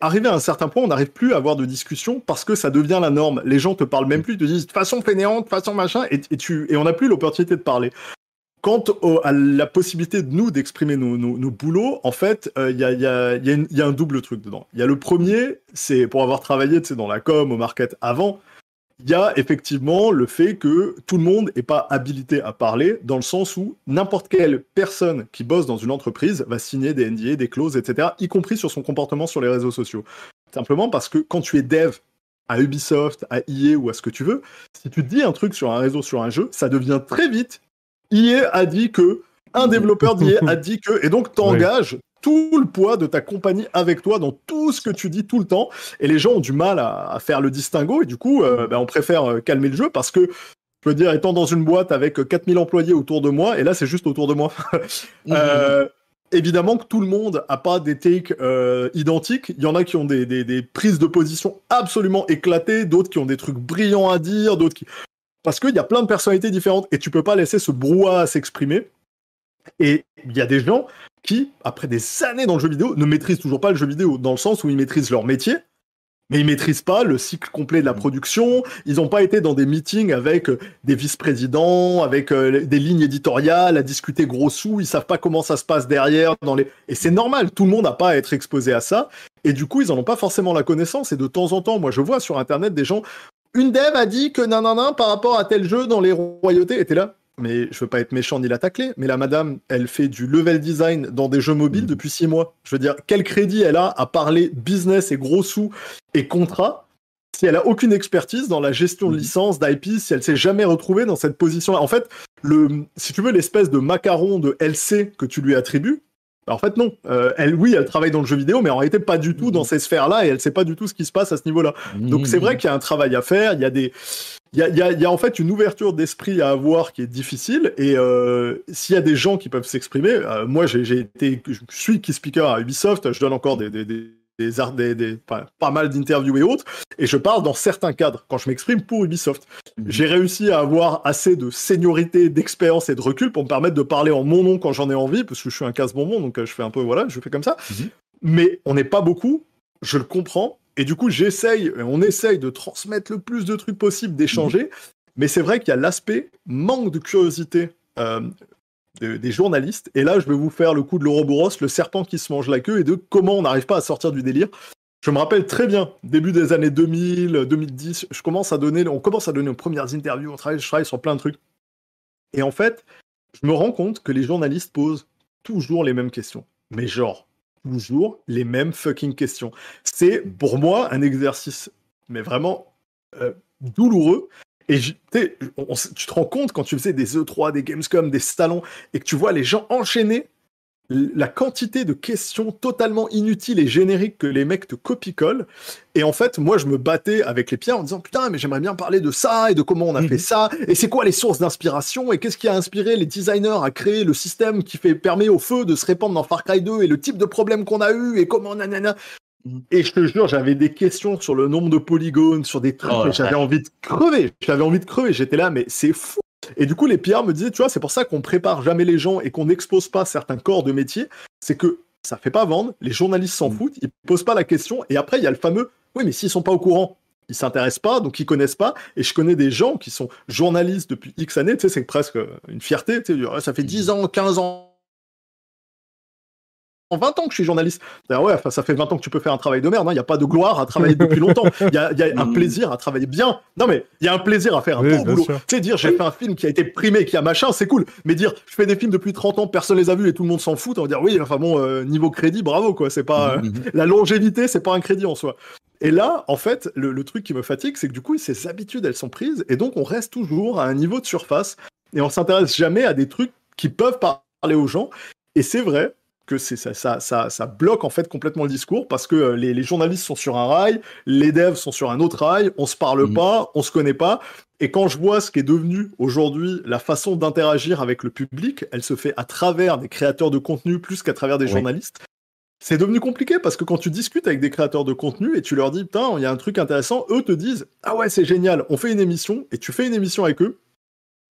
arrivé à un certain point, on n'arrive plus à avoir de discussion parce que ça devient la norme. Les gens te parlent même plus, ils te disent de façon fainéante, de façon machin, tu, et on n'a plus l'opportunité de parler. Quant à la possibilité de nous d'exprimer nos, boulots, en fait, il y, a, un double truc dedans. Il y a le premier, c'est pour avoir travaillé dans la com, au market avant, il y a effectivement le fait que tout le monde n'est pas habilité à parler, dans le sens où n'importe quelle personne qui bosse dans une entreprise va signer des NDA, des clauses, etc., y compris sur son comportement sur les réseaux sociaux. Simplement parce que quand tu es dev à Ubisoft, à EA ou à ce que tu veux, si tu dis un truc sur un réseau, sur un jeu, ça devient très vite IE a dit que, un développeur d'IE a dit que, et donc t'engages tout le poids de ta compagnie avec toi dans tout ce que tu dis tout le temps. Et les gens ont du mal à, faire le distinguo, et du coup, euh, ben, on préfère euh, calmer le jeu parce que je veux dire, étant dans une boîte avec 4000 euh, employés autour de moi, et là c'est juste autour de moi. évidemment que tout le monde n'a pas des takes identiques. Il y en a qui ont des, des prises de position absolument éclatées, d'autres qui ont des trucs brillants à dire, d'autres qui... Parce qu'il y a plein de personnalités différentes et tu peux pas laisser ce brouhaha s'exprimer. Et il y a des gens qui, après des années dans le jeu vidéo, ne maîtrisent toujours pas le jeu vidéo, dans le sens où ils maîtrisent leur métier, mais ils maîtrisent pas le cycle complet de la mm. production. Ils n'ont pas été dans des meetings avec euh, des vice-présidents, avec euh, des lignes éditoriales, à discuter gros sous. Ils savent pas comment ça se passe derrière. Dans les... Et c'est normal. Tout le monde n'a pas à être exposé à ça. Et du coup, ils n'en ont pas forcément la connaissance. Et de temps en temps, moi, je vois sur Internet des gens une dev a dit que non, non, par rapport à tel jeu dans les royautés, étaient là. Mais je veux pas être méchant ni la mais la madame, elle fait du level design dans des jeux mobiles depuis six mois. Je veux dire, quel crédit elle a à parler business et gros sous et contrat si elle a aucune expertise dans la gestion de mhm. licence, d'IP, si elle s'est jamais retrouvée dans cette position En fait, si tu veux, l'espèce de macaron de LC que tu lui attribues, en fait, non. Euh, elle, oui, elle travaille dans le jeu vidéo, mais en réalité, pas du tout dans mm. ces sphères-là, et elle sait pas du tout ce qui se passe à ce niveau-là. Donc, c'est vrai mm. qu'il y a un travail à faire, il y a des. Il y a, y, y a, en fait une ouverture d'esprit à avoir qui est difficile, et euh, s'il y a des gens qui peuvent s'exprimer, euh, moi, j'ai été. Je suis key speaker à Ubisoft, je donne encore des, des, des des, pas, mal d'interviews et autres, et je parle dans certains cadres quand je m'exprime pour Ubisoft. Mhm. J'ai réussi à avoir assez de seniorité, d'expérience et de recul pour me permettre de parler en mon nom quand j'en ai envie, parce que je suis un casse-bonbon, donc euh, je fais un peu, voilà, je fais comme ça. Mhm. Mais on n'est pas beaucoup, je le comprends, et du coup j'essaye, euh, on essaye de transmettre le plus de trucs possible, d'échanger, mhm. mais c'est vrai qu'il y a l'aspect manque de curiosité. Euh, des journalistes. Et là, je vais vous faire le coup de l'Ouroboros, le serpent qui se mange la queue, et de comment on n'arrive pas à sortir du délire. Je me rappelle très bien, début des années 2000, 2010, je commence à donner, on commence à donner nos premières interviews, on travaille, je travaille sur plein de trucs. Et en fait, je me rends compte que les journalistes posent toujours les mêmes questions. Mais genre, toujours les mêmes fucking questions. C'est pour moi un exercice, mais vraiment euh, douloureux, et tu te rends compte quand tu faisais des E3, des Gamescom, des salons, et que tu vois les gens enchaîner la quantité de questions totalement inutiles et génériques que les mecs te copie-collent. Et en fait, moi, je me battais avec les pieds en disant Putain, mais j'aimerais bien parler de ça et de comment on a mhm. fait ça. Et c'est quoi les sources d'inspiration Et qu'est-ce qui a inspiré les designers à créer le système qui fait, permet au feu de se répandre dans Far Cry 2 et le type de problème qu'on a eu et comment nanana. Mhm. Et je te jure, j'avais des questions sur le nombre de polygones, sur des trucs, oh, j'avais envie de crever. J'avais envie de crever. J'étais là, mais c'est fou. Et du coup, les pierres me disaient, tu vois, c'est pour ça qu'on prépare jamais les gens et qu'on n'expose pas certains corps de métier. C'est que ça fait pas vendre, les journalistes s'en mhm. foutent, ils posent pas la question. Et après, il y a le fameux, oui, mais s'ils sont pas au courant, ils s'intéressent pas, donc ils connaissent pas. Et je connais des gens qui sont journalistes depuis X années, tu sais, c'est presque une fierté, tu sais, oh, ça fait 10 mhm. ans, 15 ans, 20 ans que je suis journaliste. Ouais, ça fait 20 ans que tu peux faire un travail de merde. Hein. Il n'y a pas de gloire à travailler depuis longtemps. Il y a, un mm. plaisir à travailler bien. Non, mais il y a un plaisir à faire un boulot. Tu dire j'ai fait un film qui a été primé, qui a machin, c'est cool. Mais dire je fais des films depuis 30 ans, personne les a vus et tout le monde s'en fout, on va dire oui, enfin bon, euh, niveau crédit, bravo quoi. C'est pas mm, mm, la longévité, c'est pas un crédit en soi. Et là, en fait, le, le truc qui me fatigue, c'est que du coup, ces habitudes, elles sont prises et donc on reste toujours à un niveau de surface et on s'intéresse jamais à des trucs qui peuvent parler aux gens. Et c'est vrai, que ça, ça, bloque en fait complètement le discours parce que euh, les, journalistes sont sur un rail, les devs sont sur un autre rail, on se parle mhm. pas, on se connaît pas. Et quand je vois ce qui est devenu aujourd'hui la façon d'interagir avec le public, elle se fait à travers des créateurs de contenu plus qu'à travers des journalistes. C'est devenu compliqué parce que quand tu discutes avec des créateurs de contenu et tu leur dis putain, il y a un truc intéressant, eux te disent ah ouais, c'est génial, on fait une émission et tu fais une émission avec eux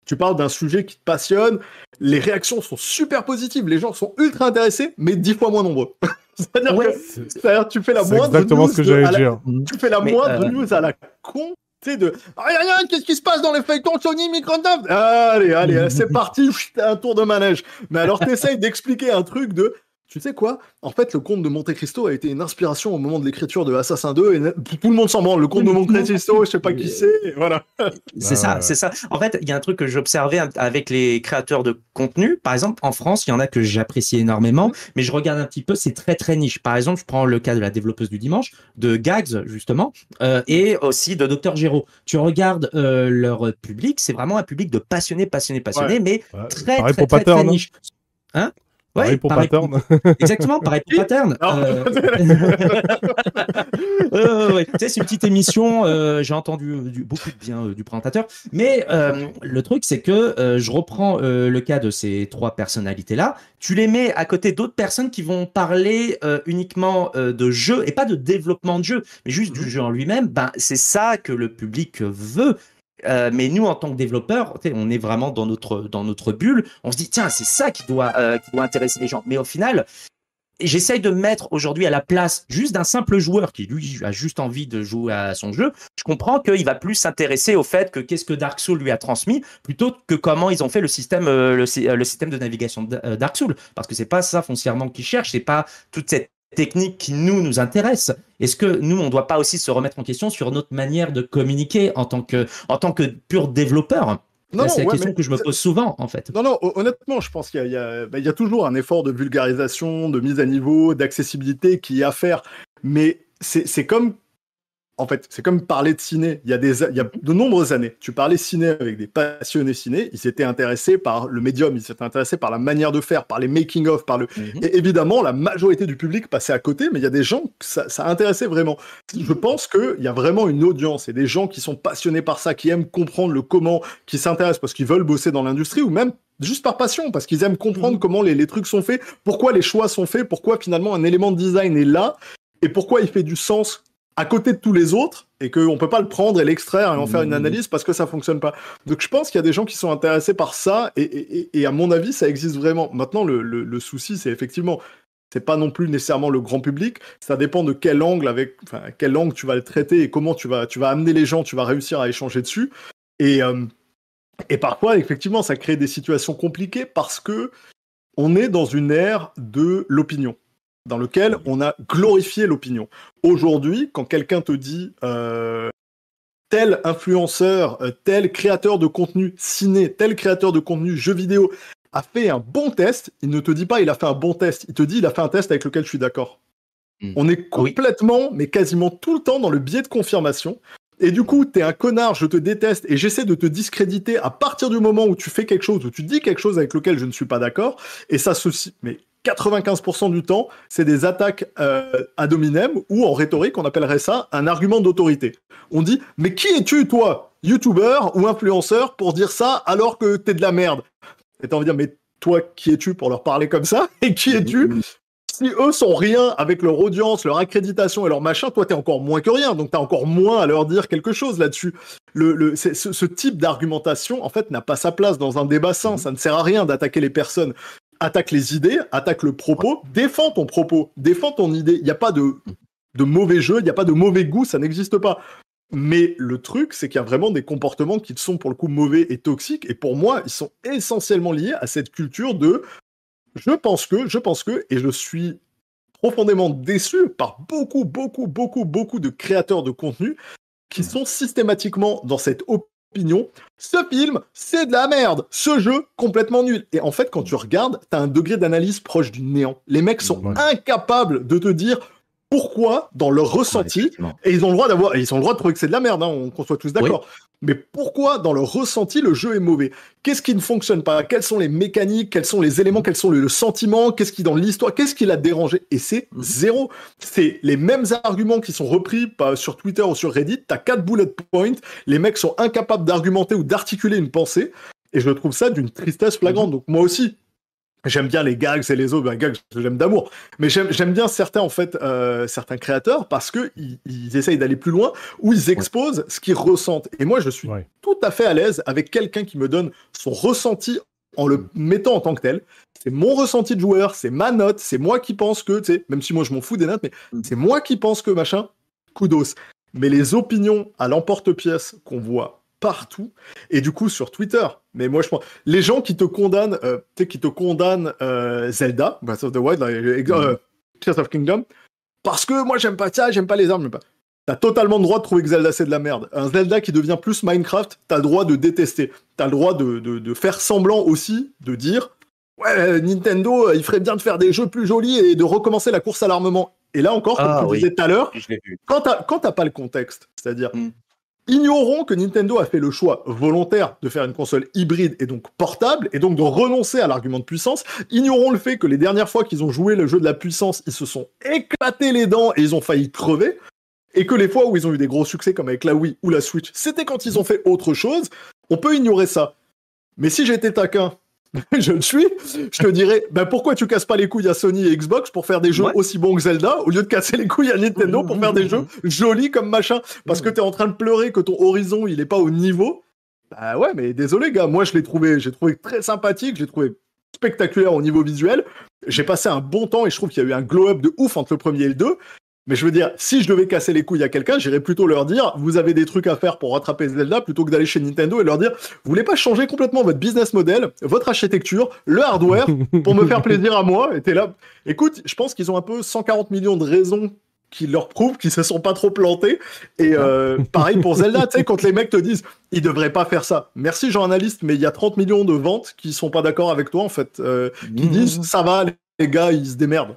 tu parles d'un sujet qui te passionne, les réactions sont super positives, les gens sont ultra intéressés, mais dix fois moins nombreux. C'est-à-dire que tu fais la moindre news. Ce que à mhm. tu fais la moindre euh, news à la con de ah, rien, qu'est-ce qui se passe dans les feuilletons Sony Microsoft Allez, allez, c'est parti, un tour de manège. Mais alors, tu essayes d'expliquer un truc de tu sais quoi En fait, le conte de Monte Cristo a été une inspiration au moment de l'écriture de Assassin 2 et tout le monde s'en branle. Le conte de Monte Cristo, je sais pas qui c'est. Voilà. C'est ça, bah, c'est ça. En fait, il y a un truc que j'observais avec les créateurs de contenu. Par exemple, en France, il y en a que j'apprécie énormément, mm. mais je regarde un petit peu, c'est très très niche. Par exemple, je prends le cas de la développeuse du dimanche, de Gags justement, euh, et aussi de Docteur Géraud. Tu regardes euh, leur public, c'est vraiment un public de passionnés, passionnés, passionnés, mais très très, très hein. niche. Hein pareil pour Exactement, pareil pour pattern. Euh, c'est une petite émission. Euh, j'ai entendu euh, beaucoup de bien du présentateur. Mais le truc, c'est que je reprends le cas de ces trois personnalités-là. Tu les mets à côté d'autres personnes qui vont parler uniquement de jeu et pas de développement de jeu, mais juste du mhm. jeu en lui-même. Ben, c'est ça que le public veut. Euh, mais nous, en tant que développeurs, on est vraiment dans notre, dans notre bulle. On se dit, tiens, c'est ça qui doit, euh, intéresser les gens. Mais au final, j'essaye de mettre aujourd'hui à la place juste d'un simple joueur qui, lui, a juste envie de jouer à son jeu. Je comprends qu'il va plus s'intéresser au fait que qu'est-ce que Dark Souls lui a transmis plutôt que comment ils ont fait le système, euh, le, système de navigation de Dark Souls. Parce que c'est pas ça foncièrement qu'ils cherchent, c'est pas toute cette techniques qui nous nous intéressent Est-ce que nous on ne doit pas aussi se remettre en question sur notre manière de communiquer en tant que en tant que pur développeur non, c'est la question que je me pose souvent, en fait. Non, non, honnêtement, je pense qu'il y, bah, y, a toujours un effort de vulgarisation, de mise à niveau, d'accessibilité qui est à faire. Mais c'est comme en fait, c'est comme parler de ciné. Il y, a des, il y a de nombreuses années, tu parlais ciné avec des passionnés ciné, ils s'étaient intéressés par le médium, ils s'étaient intéressés par la manière de faire, par les making-of, par le. Mhm. Et évidemment, la majorité du public passait à côté, mais il y a des gens que ça, intéressait vraiment. Je pense qu'il y a vraiment une audience et des gens qui sont passionnés par ça, qui aiment comprendre le comment, qui s'intéressent parce qu'ils veulent bosser dans l'industrie ou même juste par passion, parce qu'ils aiment comprendre mhm. comment les, les trucs sont faits, pourquoi les choix sont faits, pourquoi finalement un élément de design est là. Et pourquoi il fait du sens à côté de tous les autres et qu'on ne peut pas le prendre et l'extraire et en faire une mmh. analyse parce que ça fonctionne pas. Donc je pense qu'il y a des gens qui sont intéressés par ça et, à mon avis ça existe vraiment. Maintenant le, souci c'est effectivement c'est pas non plus nécessairement le grand public. Ça dépend de quel angle avec, enfin, quel angle tu vas le traiter et comment tu vas, tu vas amener les gens, tu vas réussir à échanger dessus. Et, euh, et parfois, effectivement, ça crée des situations compliquées parce que on est dans une ère de l'opinion dans lequel on a glorifié l'opinion. Aujourd'hui, quand quelqu'un te dit euh, tel influenceur, euh, tel créateur de contenu ciné, tel créateur de contenu jeu vidéo a fait un bon test, il ne te dit pas il a fait un bon test, il te dit il a fait un test avec lequel je suis d'accord. Hmm. On est complètement, mais quasiment tout le temps dans le biais de confirmation, et du coup, t'es un connard, je te déteste, et j'essaie de te discréditer à partir du moment où tu fais quelque chose, où tu dis quelque chose avec lequel je ne suis pas d'accord, et ça ceci, mais 95% du temps, c'est des attaques à euh, ad hominem, ou en rhétorique, on appellerait ça un argument d'autorité. On dit, mais qui es-tu, toi, youtubeur ou influenceur, pour dire ça alors que t'es de la merde Et t'as envie de dire, mais toi, qui es-tu pour leur parler comme ça Et qui es-tu si eux sont rien avec leur audience, leur accréditation et leur machin, toi, t'es encore moins que rien. Donc, t'as encore moins à leur dire quelque chose là-dessus. ce, type d'argumentation, en fait, n'a pas sa place dans un débat sain. Mm-hmm. Ça ne sert à rien d'attaquer les personnes. Attaque les idées, attaque le propos, défends ton propos, défends ton idée. Il n'y a pas de, de mauvais jeu, il n'y a pas de mauvais goût, ça n'existe pas. Mais le truc, c'est qu'il y a vraiment des comportements qui sont pour le coup mauvais et toxiques. Et pour moi, ils sont essentiellement liés à cette culture de je pense que, je pense que, et je suis profondément déçu par beaucoup, beaucoup, beaucoup, beaucoup de créateurs de contenu qui hmm. sont systématiquement dans cette opinion. Ce film, c'est de la merde. Ce jeu, complètement nul. Et en fait, quand tu regardes, t'as un degré d'analyse proche du néant. Les mecs sont incapables de te dire pourquoi dans leur ressenti et ils ont le droit d'avoir ils ont le droit de trouver que c'est de la merde hein, on qu'on soit tous d'accord mais pourquoi dans leur ressenti le jeu est mauvais qu'est-ce qui ne fonctionne pas quelles sont les mécaniques quels sont les éléments quels sont le, sentiment qu'est-ce qui dans l'histoire qu'est-ce qui l'a dérangé et c'est mhm. zéro c'est les mêmes arguments qui sont repris sur Twitter ou sur Reddit t'as quatre bullet points les mecs sont incapables d'argumenter ou d'articuler une pensée et je trouve ça d'une tristesse flagrante. Mhm. Donc moi aussi, J'aime bien les gags et les autres, gags j'aime d'amour, mais j'aime bien certains en fait, euh, certains créateurs parce qu'ils essayent d'aller plus loin où ils exposent ce qu'ils ressentent. Et moi, je suis tout à fait à l'aise avec quelqu'un qui me donne son ressenti en le mm. mettant en tant que tel. C'est mon ressenti de joueur, c'est ma note, c'est moi qui pense que, tu même si moi je m'en fous des notes, mais mm. c'est moi qui pense que machin, kudos. Mais les opinions à l'emporte-pièce qu'on voit partout et du coup sur Twitter. Mais moi je pense les gens qui te condamnent, euh, qui te condamnent euh, Zelda, Breath of the Wild, euh, euh, Tears of Kingdom, parce que moi j'aime pas ça, j'aime pas les armes, pas. T'as totalement le droit de trouver que Zelda c'est de la merde. Un Zelda qui devient plus Minecraft, t'as le droit de détester. T'as le droit de, faire semblant aussi, de dire ouais Nintendo, il ferait bien de faire des jeux plus jolis et de recommencer la course à l'armement. Et là encore, comme ah tu disais tout à l'heure, quand t'as pas le contexte, c'est-à-dire mm. Ignorons que Nintendo a fait le choix volontaire de faire une console hybride et donc portable, et donc de renoncer à l'argument de puissance. Ignorons le fait que les dernières fois qu'ils ont joué le jeu de la puissance, ils se sont éclatés les dents et ils ont failli crever. Et que les fois où ils ont eu des gros succès comme avec la Wii ou la Switch, c'était quand ils ont fait autre chose. On peut ignorer ça. Mais si j'étais taquin je le suis, je te dirais, ben pourquoi tu casses pas les couilles à Sony et Xbox pour faire des jeux aussi bons que Zelda au lieu de casser les couilles à Nintendo pour faire des jeux jolis comme machin parce que t'es en train de pleurer que ton horizon il est pas au niveau. Bah ouais, mais désolé gars, moi je l'ai trouvé, j'ai trouvé très sympathique, j'ai trouvé spectaculaire au niveau visuel. J'ai passé un bon temps et je trouve qu'il y a eu un glow-up de ouf entre le premier et le deux. Mais je veux dire, si je devais casser les couilles à quelqu'un, j'irais plutôt leur dire vous avez des trucs à faire pour rattraper Zelda plutôt que d'aller chez Nintendo et leur dire vous voulez pas changer complètement votre business model, votre architecture, le hardware pour me faire plaisir à moi Et t'es là. Écoute, je pense qu'ils ont un peu 140 millions de raisons qui leur prouvent qu'ils se sont pas trop plantés. Et euh, pareil pour Zelda, tu sais, quand les mecs te disent ils devraient pas faire ça. Merci, Jean mais il y a 30 millions de ventes qui sont pas d'accord avec toi en fait, euh, qui mmh. disent ça va, les gars, ils se démerdent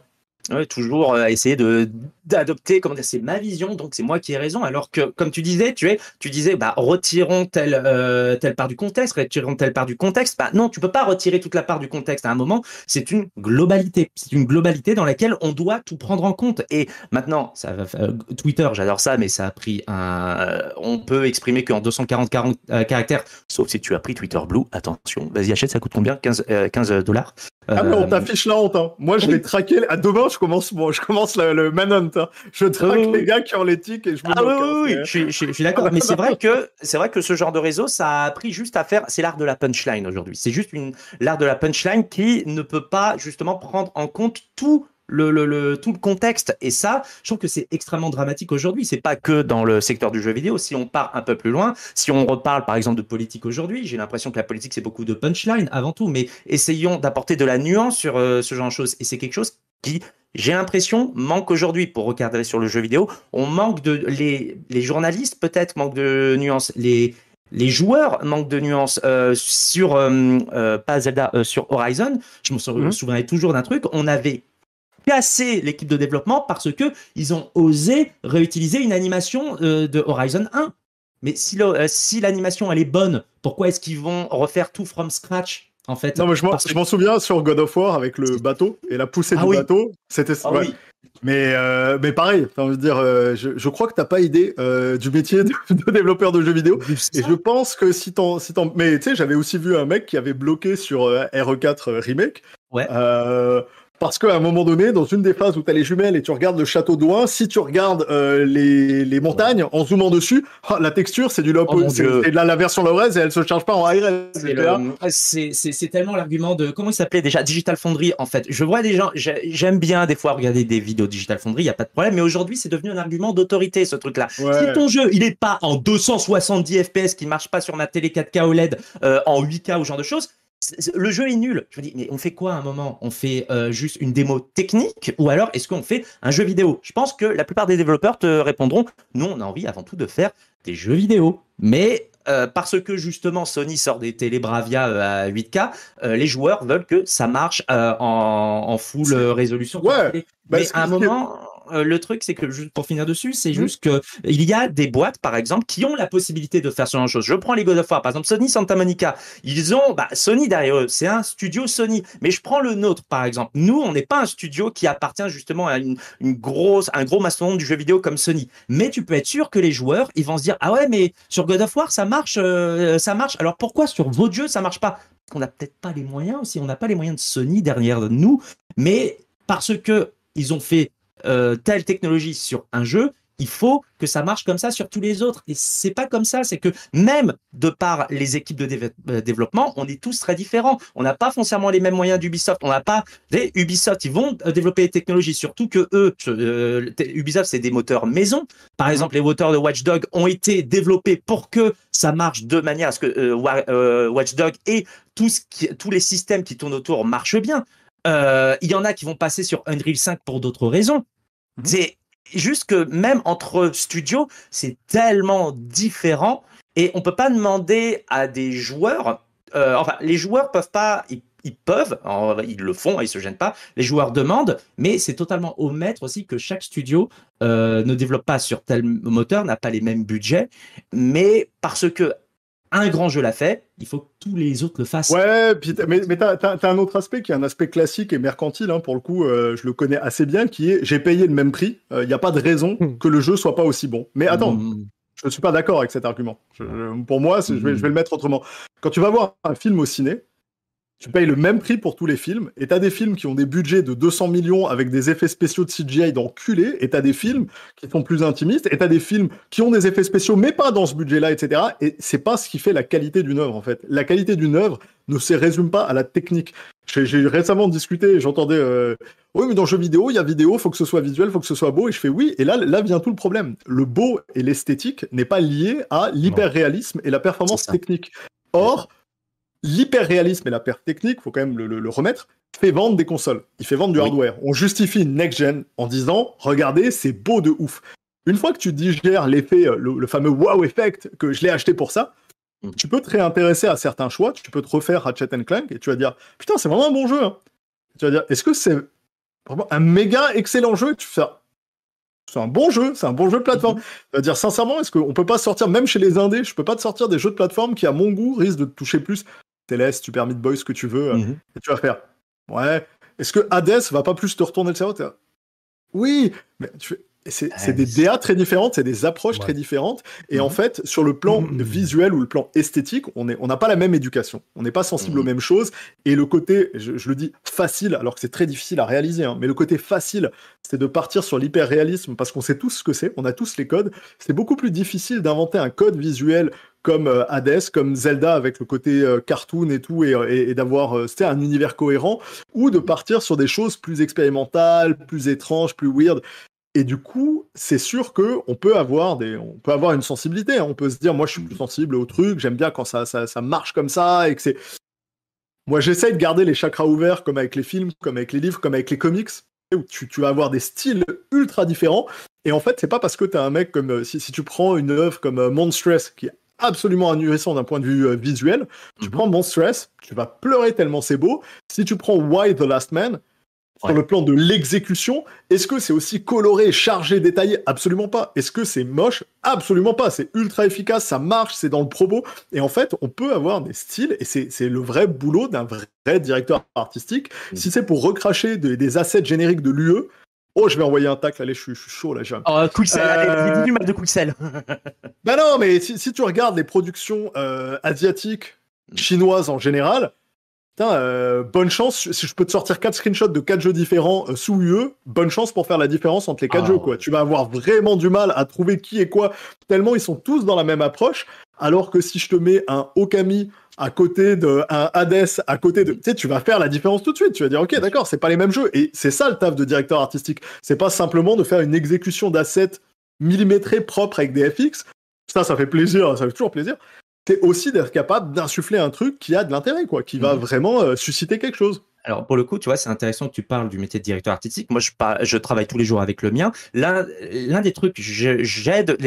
toujours euh, essayer de d'adopter comment c'est ma vision donc c'est moi qui ai raison alors que comme tu disais tu es tu disais bah retirons telle euh, telle part du contexte retirons telle part du contexte bah non tu peux pas retirer toute la part du contexte à un moment c'est une globalité c'est une globalité dans laquelle on doit tout prendre en compte et maintenant ça va euh, Twitter j'adore ça mais ça a pris un on peut exprimer qu'en 240 caractères sauf si tu as pris Twitter Blue attention vas-y achète ça coûte combien 15 dollars ah, on euh, t'affiche là honte. Moi, je vais traquer. À demain, je commence, je commence le, manhunt. Hein. Je traque les gars qui ont l'éthique et je me. Ah oui, oui, hein, oui. Je, suis d'accord. mais c'est vrai que vrai que ce genre de réseau, ça a appris juste à faire. C'est l'art de la punchline aujourd'hui. C'est juste l'art de la punchline qui ne peut pas justement prendre en compte tout le, tout le contexte. Et ça, je trouve que c'est extrêmement dramatique aujourd'hui. C'est pas que dans le secteur du jeu vidéo. Si on part un peu plus loin, si on reparle par exemple de politique aujourd'hui, j'ai l'impression que la politique c'est beaucoup de punchline avant tout, mais essayons d'apporter de la nuance sur euh, ce genre de choses. Et c'est quelque chose qui j'ai l'impression, manque aujourd'hui, pour regarder sur le jeu vidéo, on manque de... Les, les journalistes peut-être manquent de nuance les, les joueurs manquent de nuance euh, sur, euh, pas Zelda, sur Horizon, je me mm-hmm. souviens toujours d'un truc, on avait casser l'équipe de développement parce que ils ont osé réutiliser une animation euh, de Horizon 1. Mais euh, si l'animation elle est bonne, pourquoi est-ce qu'ils vont refaire tout from scratch en fait Non, mais je m'en souviens sur God of War avec le bateau et la poussée ah du bateau, c'était ah Mais, euh, mais pareil, je veux dire, je, crois que tu n'as pas idée du métier de, développeur de jeux vidéo. Et je pense que si t'en, si en... mais tu sais, j'avais aussi vu un mec qui avait bloqué sur e RE4 remake. Ouais. Parce qu'à un moment donné, dans une des phases où tu as les jumelles et tu regardes le château d'Ouin, si tu regardes euh, les, montagnes en zoomant dessus, ah, la texture, c'est du low oh la, la version lowrez et elle se charge pas en high ah, C'est tellement l'argument de. Comment il s'appelait déjà Digital fonderie en fait. Je vois des gens. J'aime bien des fois regarder des vidéos Digital fonderie il n'y a pas de problème. Mais aujourd'hui, c'est devenu un argument d'autorité, ce truc-là. Si ton jeu, il n'est pas en 270 FPS, qui marche pas sur ma télé 4K OLED euh, en 8K ou genre de choses, le jeu est nul. Je me dis, mais on fait quoi à un moment On fait euh, juste une démo technique ou alors est-ce qu'on fait un jeu vidéo Je pense que la plupart des développeurs te répondront, nous, on a envie avant tout de faire des jeux vidéo. Mais euh, parce que justement Sony sort des télébravia 8K, euh, les joueurs veulent que ça marche en, full résolution. Ouais, mais bah, à un moment, euh, le truc, c'est que juste pour finir dessus, c'est mhm. juste que il y a des boîtes, par exemple, qui ont la possibilité de faire ce genre de choses. Je prends les God of War, par exemple, Sony Santa Monica. Ils ont bah, Sony derrière eux, c'est un studio Sony. Mais je prends le nôtre, par exemple. Nous, on n'est pas un studio qui appartient justement à une, grosse, un gros mastodonte du jeu vidéo comme Sony. Mais tu peux être sûr que les joueurs, ils vont se dire ah ouais, mais sur God of War, ça marche, euh, ça marche. Alors pourquoi sur vos jeux, ça marche pas qu'on n'a peut-être pas les moyens aussi, on n'a pas les moyens de Sony derrière nous, mais parce que ils ont fait euh, telle technologie sur un jeu, il faut que ça marche comme ça sur tous les autres. Et c'est pas comme ça. C'est que même de par les équipes de euh, développement, on est tous très différents. On n'a pas foncièrement les mêmes moyens d'Ubisoft. On n'a pas des Ubisoft. Ils vont euh, développer des technologies, surtout que eux, Ubisoft, c'est des moteurs maison. Par exemple, les moteurs de watchdog ont été développés pour que ça marche de manière à ce que watchdog Watch et tous les systèmes qui tournent autour marchent bien. Euh, il y en a qui vont passer sur Unreal 5 pour d'autres raisons. Mhm. C'est juste que même entre studios, c'est tellement différent et on peut pas demander à des joueurs. Euh, enfin, les joueurs peuvent pas. Ils, peuvent, ils le font, ils se gênent pas. Les joueurs demandent, mais c'est totalement au maître aussi que chaque studio euh, ne développe pas sur tel moteur, n'a pas les mêmes budgets, mais parce que un grand jeu l'a fait, il faut que tous les autres le fassent. Ouais, mais, mais t'as, as, un autre aspect qui est un aspect classique et mercantile, hein, pour le coup, euh, je le connais assez bien, qui est j'ai payé le même prix, il euh, n'y a pas de raison hmm. que le jeu soit pas aussi bon. Mais attends, hmm. je ne suis pas d'accord avec cet argument. pour moi, je, vais, je, vais, le mettre autrement. Quand tu vas voir un film au ciné, tu payes le même prix pour tous les films, et t'as des films qui ont des budgets de 200 millions avec des effets spéciaux de CGI d'enculé, et t'as des films qui sont plus intimistes, et t'as des films qui ont des effets spéciaux, mais pas dans ce budget-là, etc. Et c'est pas ce qui fait la qualité d'une œuvre, en fait. La qualité d'une œuvre ne se résume pas à la technique. J'ai récemment discuté, j'entendais, euh, oui, mais dans jeux vidéo, il y a vidéo, faut que ce soit visuel, faut que ce soit beau, et je fais oui, et là, là vient tout le problème. Le beau et l'esthétique n'est pas lié à l'hyperréalisme et la performance technique. Or, L'hyperréalisme et la perte technique, faut quand même le, remettre, fait vendre des consoles. Il fait vendre du hardware. On justifie next-gen en disant, regardez, c'est beau de ouf. Une fois que tu digères l'effet, euh, le, fameux wow effect que je l'ai acheté pour ça, mm. tu peux te réintéresser à certains choix, tu peux te refaire Ratchet Clank et tu vas dire, putain, c'est vraiment un bon jeu. Hein. Tu vas dire, est-ce que c'est vraiment un méga excellent jeu Tu fais c'est un bon jeu, c'est un bon jeu de plateforme. Mm-hmm. Tu vas dire sincèrement, est-ce qu'on peut pas sortir, même chez les indés, je peux pas te sortir des jeux de plateforme qui, à mon goût, risquent de toucher plus tu permets de Boy, ce que tu veux, euh, mhm. et tu vas faire. Ouais. Est-ce que Hades va pas plus te retourner le cerveau Oui, mais C'est ah, des DA très différentes, c'est des approches très différentes. Et en mhm. fait, sur le plan mhm. visuel ou le plan esthétique, on n'a on pas la même éducation. On n'est pas sensible aux mêmes choses. Et le côté, je, le dis facile, alors que c'est très difficile à réaliser, hein, mais le côté facile, c'est de partir sur l'hyper-réalisme parce qu'on sait tous ce que c'est, on a tous les codes. C'est beaucoup plus difficile d'inventer un code visuel comme euh, Hades, comme Zelda avec le côté euh, cartoon et tout, et, d'avoir euh, c'était un univers cohérent, ou de partir sur des choses plus expérimentales, plus étranges, plus weird. Et du coup, c'est sûr que on peut avoir des, on peut avoir une sensibilité. Hein. On peut se dire, moi, je suis plus mm. sensible au truc. J'aime bien quand ça, ça, marche comme ça et que c'est. Moi, j'essaye de garder les chakras ouverts, comme avec les films, comme avec les livres, comme avec les comics, où tu, tu vas avoir des styles ultra différents. Et en fait, c'est pas parce que tu as un mec comme si, si tu prends une œuvre comme Monstress, qui est absolument annuissant d'un point de vue euh, visuel. Tu mhm. prends Monstress, tu vas pleurer tellement c'est beau. Si tu prends Why the Last Man, sur le plan de l'exécution, est-ce que c'est aussi coloré, chargé, détaillé Absolument pas. Est-ce que c'est moche Absolument pas. C'est ultra efficace, ça marche, c'est dans le promo. Et en fait, on peut avoir des styles, et c'est le vrai boulot d'un vrai directeur artistique. Mm. Si c'est pour recracher des, des assets génériques de l'UE, Oh, je vais envoyer un tacle, allez, je suis, je suis chaud là. J'ai... Oh, du mal de sel. ben bah non, mais si, tu regardes les productions euh, asiatiques, mm. chinoises en général, euh, bonne chance. Si je peux te sortir quatre screenshots de quatre jeux différents sous UE, bonne chance pour faire la différence entre les quatre ah, jeux. Quoi. Tu vas avoir vraiment du mal à trouver qui est quoi, tellement ils sont tous dans la même approche. Alors que si je te mets un Okami à côté de Hades, à côté de, tu tu vas faire la différence tout de suite. Tu vas dire, ok, d'accord, c'est pas les mêmes jeux. Et c'est ça le taf de directeur artistique. C'est pas simplement de faire une exécution d'assets millimétrés propres avec des FX. Ça, ça fait plaisir, ça fait toujours plaisir. C'est aussi d'être capable d'insuffler un truc qui a de l'intérêt, quoi, qui va mhm. vraiment euh, susciter quelque chose. Alors pour le coup, tu vois, c'est intéressant que tu parles du métier de directeur artistique. Moi, je, je travaille tous les jours avec le mien. L'un des trucs, j'aide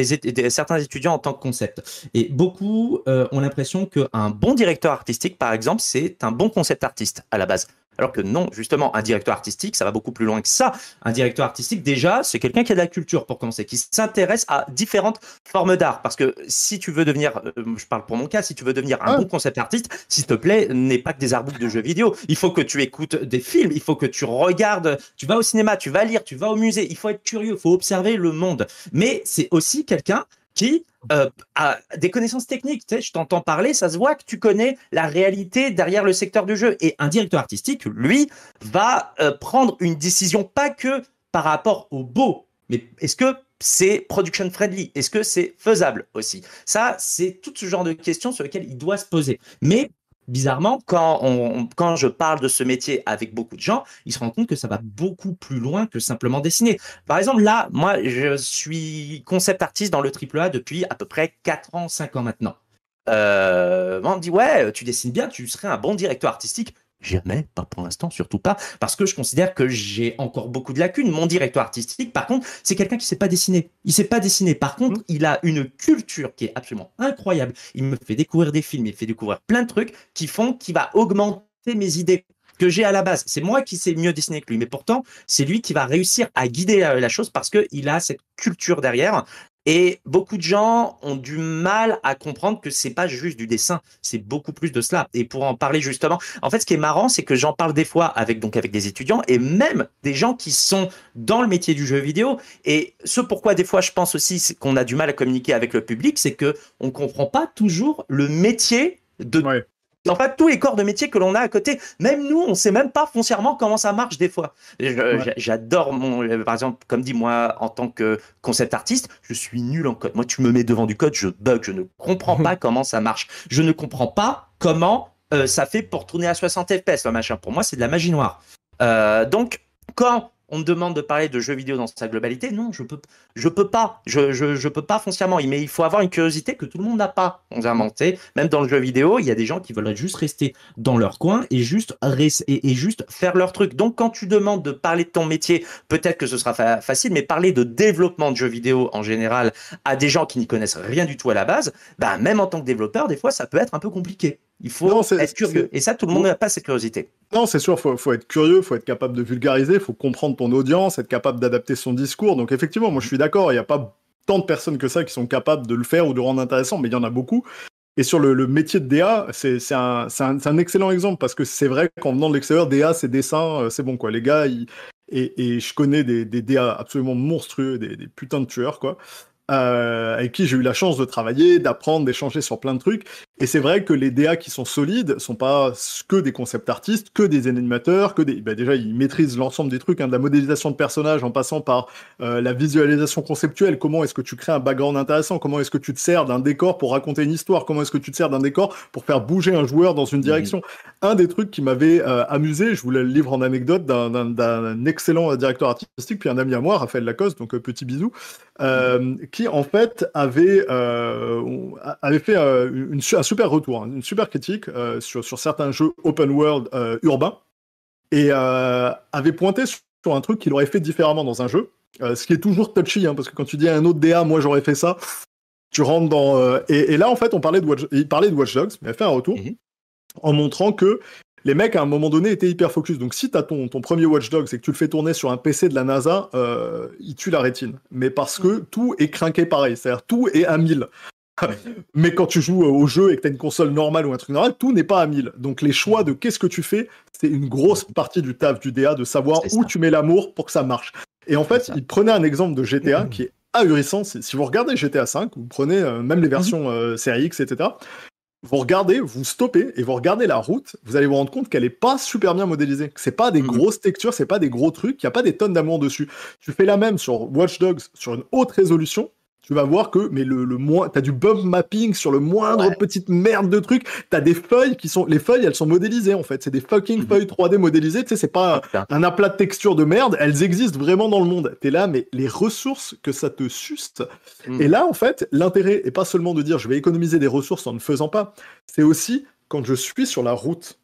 certains étudiants en tant que concept. Et beaucoup euh, ont l'impression qu'un bon directeur artistique, par exemple, c'est un bon concept artiste à la base. Alors que non, justement, un directeur artistique, ça va beaucoup plus loin que ça. Un directeur artistique, déjà, c'est quelqu'un qui a de la culture, pour commencer, qui s'intéresse à différentes formes d'art. Parce que si tu veux devenir, euh, euh, je parle pour mon cas, si tu veux devenir un ah. bon concept artiste, s'il te plaît, n'est pas que des artbooks de jeux vidéo. Il faut que tu écoutes des films, il faut que tu regardes, tu vas au cinéma, tu vas lire, tu vas au musée. Il faut être curieux, il faut observer le monde. Mais c'est aussi quelqu'un qui euh, a des connaissances techniques. je t'entends parler, ça se voit que tu connais la réalité derrière le secteur du jeu. Et un directeur artistique, lui, va euh, prendre une décision pas que par rapport au beau, mais est-ce que c'est production friendly Est-ce que c'est faisable aussi Ça, c'est tout ce genre de questions sur lesquelles il doit se poser. Mais bizarrement, quand, quand je parle de ce métier avec beaucoup de gens, ils se rendent compte que ça va beaucoup plus loin que simplement dessiner. Par exemple, là, moi, je suis concept artiste dans le AAA depuis à peu près 4 ans, 5 ans maintenant. Euh, on me dit, ouais, tu dessines bien, tu serais un bon directeur artistique. Jamais, pas pour l'instant, surtout pas, parce que je considère que j'ai encore beaucoup de lacunes. Mon directeur artistique, par contre, c'est quelqu'un qui ne sait pas dessiner. Il ne sait pas dessiner. Par contre, mmh. il a une culture qui est absolument incroyable. Il me fait découvrir des films, il fait découvrir plein de trucs qui font, qu'il va augmenter mes idées que j'ai à la base. C'est moi qui sais mieux dessiner que lui, mais pourtant, c'est lui qui va réussir à guider la chose parce qu'il a cette culture derrière et beaucoup de gens ont du mal à comprendre que c'est pas juste du dessin, c'est beaucoup plus de cela. Et pour en parler justement, en fait, ce qui est marrant, c'est que j'en parle des fois avec donc avec des étudiants et même des gens qui sont dans le métier du jeu vidéo. Et ce pourquoi des fois je pense aussi qu'on a du mal à communiquer avec le public, c'est que on comprend pas toujours le métier de en fait tous les corps de métier que l'on a à côté. Même nous, on sait même pas foncièrement comment ça marche des fois. J'adore mon, euh, par exemple, comme dit moi, en tant que concept artiste, je suis nul en code. Moi, tu me mets devant du code, je bug, je ne comprends pas comment ça marche. Je ne comprends pas comment euh, ça fait pour tourner à 60 fps, machin. Pour moi, c'est de la magie noire. Euh, donc, quand on me demande de parler de jeux vidéo dans sa globalité. Non, je peux, je peux pas. Je, je, peux pas foncièrement. Mais il faut avoir une curiosité que tout le monde n'a pas. On a menté. Même dans le jeu vidéo, il y a des gens qui veulent juste rester dans leur coin et juste, juste faire leur truc. Donc, quand tu demandes de parler de ton métier, peut-être que ce sera facile, mais parler de développement de jeux vidéo en général à des gens qui n'y connaissent rien du tout à la base, bah, même en tant que développeur, des fois, ça peut être un peu compliqué. Il faut être curieux. Et ça, tout le monde n'a pas cette curiosité. Non, c'est sûr, il faut, être curieux, il faut être capable de vulgariser, il faut comprendre ton audience, être capable d'adapter son discours. Donc effectivement, moi je suis d'accord, il n'y a pas tant de personnes que ça qui sont capables de le faire ou de le rendre intéressant, mais il y en a beaucoup. Et sur le, métier de DA, c'est un, excellent exemple parce que c'est vrai qu'en venant de l'extérieur, DA, c'est dessin, euh, c'est bon quoi. Les gars, et, je connais des, DA absolument monstrueux, des, des putains de tueurs quoi. Euh, avec qui j'ai eu la chance de travailler, d'apprendre, d'échanger sur plein de trucs. Et c'est vrai que les DA qui sont solides sont pas que des concept artistes, que des animateurs, que des. Bah, déjà, ils maîtrisent l'ensemble des trucs, hein, de la modélisation de personnages en passant par euh, la visualisation conceptuelle. Comment est-ce que tu crées un background intéressant Comment est-ce que tu te sers d'un décor pour raconter une histoire Comment est-ce que tu te sers d'un décor pour faire bouger un joueur dans une mhm. direction Un des trucs qui m'avait euh, amusé, je vous le livre en anecdote d'un excellent directeur artistique, puis un ami à moi, Raphaël Lacoste, donc petit bisou, qui en fait avait, euh, avait fait euh, un super retour, hein, une super critique euh, sur, sur, certains jeux open world urbains, et avait pointé sur un truc qu'il aurait fait différemment dans un jeu, ce qui est toujours touchy, hein, parce que quand tu dis à un autre DA, moi j'aurais fait ça, tu rentres dans... Et, là, en fait, on parlait de il parlait de Watch Dogs, mais il a fait un retour. Mhm. En montrant que les mecs, à un moment donné, étaient hyper focus. Donc, si tu as ton, ton, premier watchdog, c'est que tu le fais tourner sur un PC de la NASA, euh, il tue la rétine. Mais parce que tout est craqué pareil, c'est-à-dire tout est à 1000. Mais quand tu joues euh, au jeu et que tu as une console normale ou un truc normal, tout n'est pas à 1000. Donc les choix de qu'est-ce que tu fais, c'est une grosse partie du taf du DA de savoir où tu mets l'amour pour que ça marche. Et en fait, il prenait un exemple de GTA mm-hmm. qui est ahurissant. Si vous regardez GTA 5, vous prenez euh, même les mm-hmm. versions série X, etc vous regardez, vous stoppez et vous regardez la route, vous allez vous rendre compte qu'elle n'est pas super bien modélisée. C'est pas des mhm. grosses textures, ce n'est pas des gros trucs, il n'y a pas des tonnes d'amour dessus. Tu fais la même sur Watch Dogs sur une haute résolution, tu vas voir que mais le, moins t'as du bump mapping sur le moindre petite merde de truc t'as des feuilles qui sont les feuilles elles sont modélisées en fait c'est des fucking mhm. feuilles 3D modélisées tu sais c'est pas ah, un aplat de texture de merde elles existent vraiment dans le monde t'es là mais les ressources que ça te suste mhm. et là en fait l'intérêt est pas seulement de dire je vais économiser des ressources en ne faisant pas c'est aussi quand je suis sur la route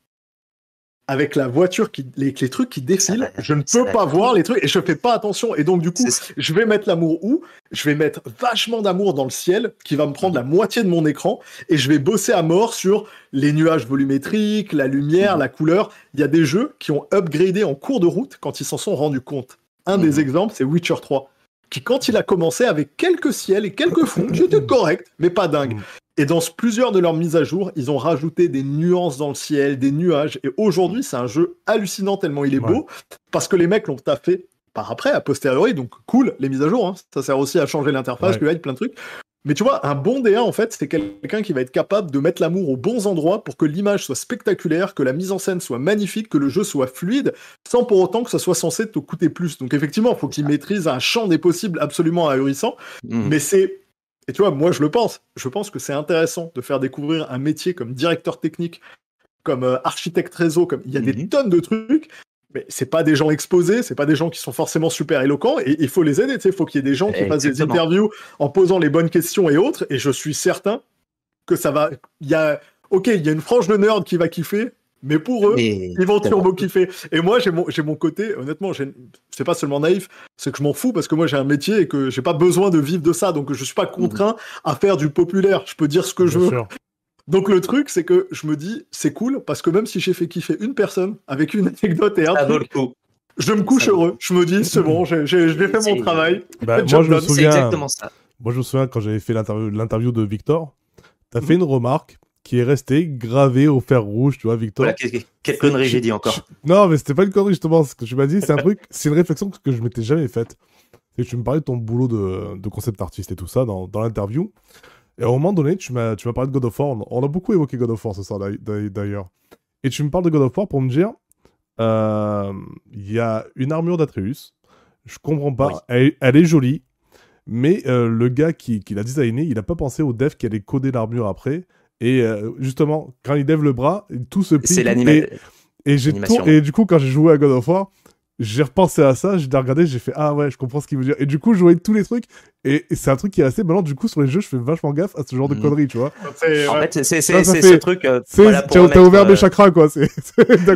avec la voiture les, trucs qui défilent, je ne peux pas voir les trucs et je fais pas attention. Et donc, du coup, je vais mettre l'amour où? Je vais mettre vachement d'amour dans le ciel qui va me prendre la moitié de mon écran et je vais bosser à mort sur les nuages volumétriques, la lumière, la couleur. Il y a des jeux qui ont upgradé en cours de route quand ils s'en sont rendus compte. Un des mhm. exemples, c'est Witcher 3 qui, quand il a commencé, avait quelques ciels et quelques fonds, j'étais correct, mais pas dingue. Mm. Et dans plusieurs de leurs mises à jour, ils ont rajouté des nuances dans le ciel, des nuages. Et aujourd'hui, c'est un jeu hallucinant tellement il est beau, parce que les mecs l'ont taffé par après, a posteriori. Donc cool, les mises à jour, hein. ça sert aussi à changer l'interface, lui, plein de trucs. Mais tu vois, un bon DA, en fait, c'est quelqu'un qui va être capable de mettre l'amour aux bons endroits pour que l'image soit spectaculaire, que la mise en scène soit magnifique, que le jeu soit fluide, sans pour autant que ça soit censé te coûter plus. Donc effectivement, il faut qu'il maîtrise un champ des possibles absolument ahurissant, mmh. mais c'est... Et tu vois, moi je le pense. Je pense que c'est intéressant de faire découvrir un métier comme directeur technique, comme euh, architecte réseau, comme il y a des mmh. tonnes de trucs c'est pas des gens exposés, c'est pas des gens qui sont forcément super éloquents, et il faut les aider, il faut qu'il y ait des gens qui fassent des interviews en posant les bonnes questions et autres, et je suis certain que ça va... Il y a... Ok, il y a une frange de nerd qui va kiffer, mais pour eux, ils vont kiffer. Et moi, j'ai mon, côté, honnêtement, c'est pas seulement naïf, c'est que je m'en fous parce que moi, j'ai un métier et que j'ai pas besoin de vivre de ça. Donc, je suis pas mhm. contraint à faire du populaire. Je peux dire ce que je veux. Donc le truc, c'est que je me dis, c'est cool, parce que même si j'ai fait kiffer une personne avec une anecdote et un truc, je me couche heureux. Je me dis, c'est bon, j'ai fait mon travail. Bah, je me souviens, exactement ça. moi, je me souviens quand j'avais fait l'interview de Victor, t'as as fait mhm. une remarque qui est restée gravée au fer rouge, tu vois, Victor. quelle, connerie j'ai dit encore. Non, mais c'était pas une connerie, justement. Ce que tu m'as dit, c'est un truc, c'est une réflexion que je m'étais jamais faite. Et tu me parlais de ton boulot de, concept artiste et tout ça dans l'interview. Et à un moment donné, tu m'as, tu parlé de God of War. On a beaucoup évoqué God of War ce soir d'ailleurs. Et tu me parles de God of War pour me dire euh, il y a une armure d'Atreus. Je comprends pas. Elle, est jolie. Mais euh, le gars qui, l'a designé, il n'a pas pensé au dev qui allait coder l'armure après. Et euh, justement, quand il dev le bras, tout se plie. C'est l'animation. et, du coup, quand j'ai joué à God of War, j'ai repensé à ça, j'ai regardé, j'ai fait ah ouais, je comprends ce qu'il veut dire. Et du coup, je voyais tous les trucs. Et, c'est un truc qui est assez malin. Du coup, sur les jeux, je fais vachement gaffe à ce genre de mm. conneries, tu vois. En fait, c'est ce truc. voilà, T'as ouvert euh... chakras, quoi.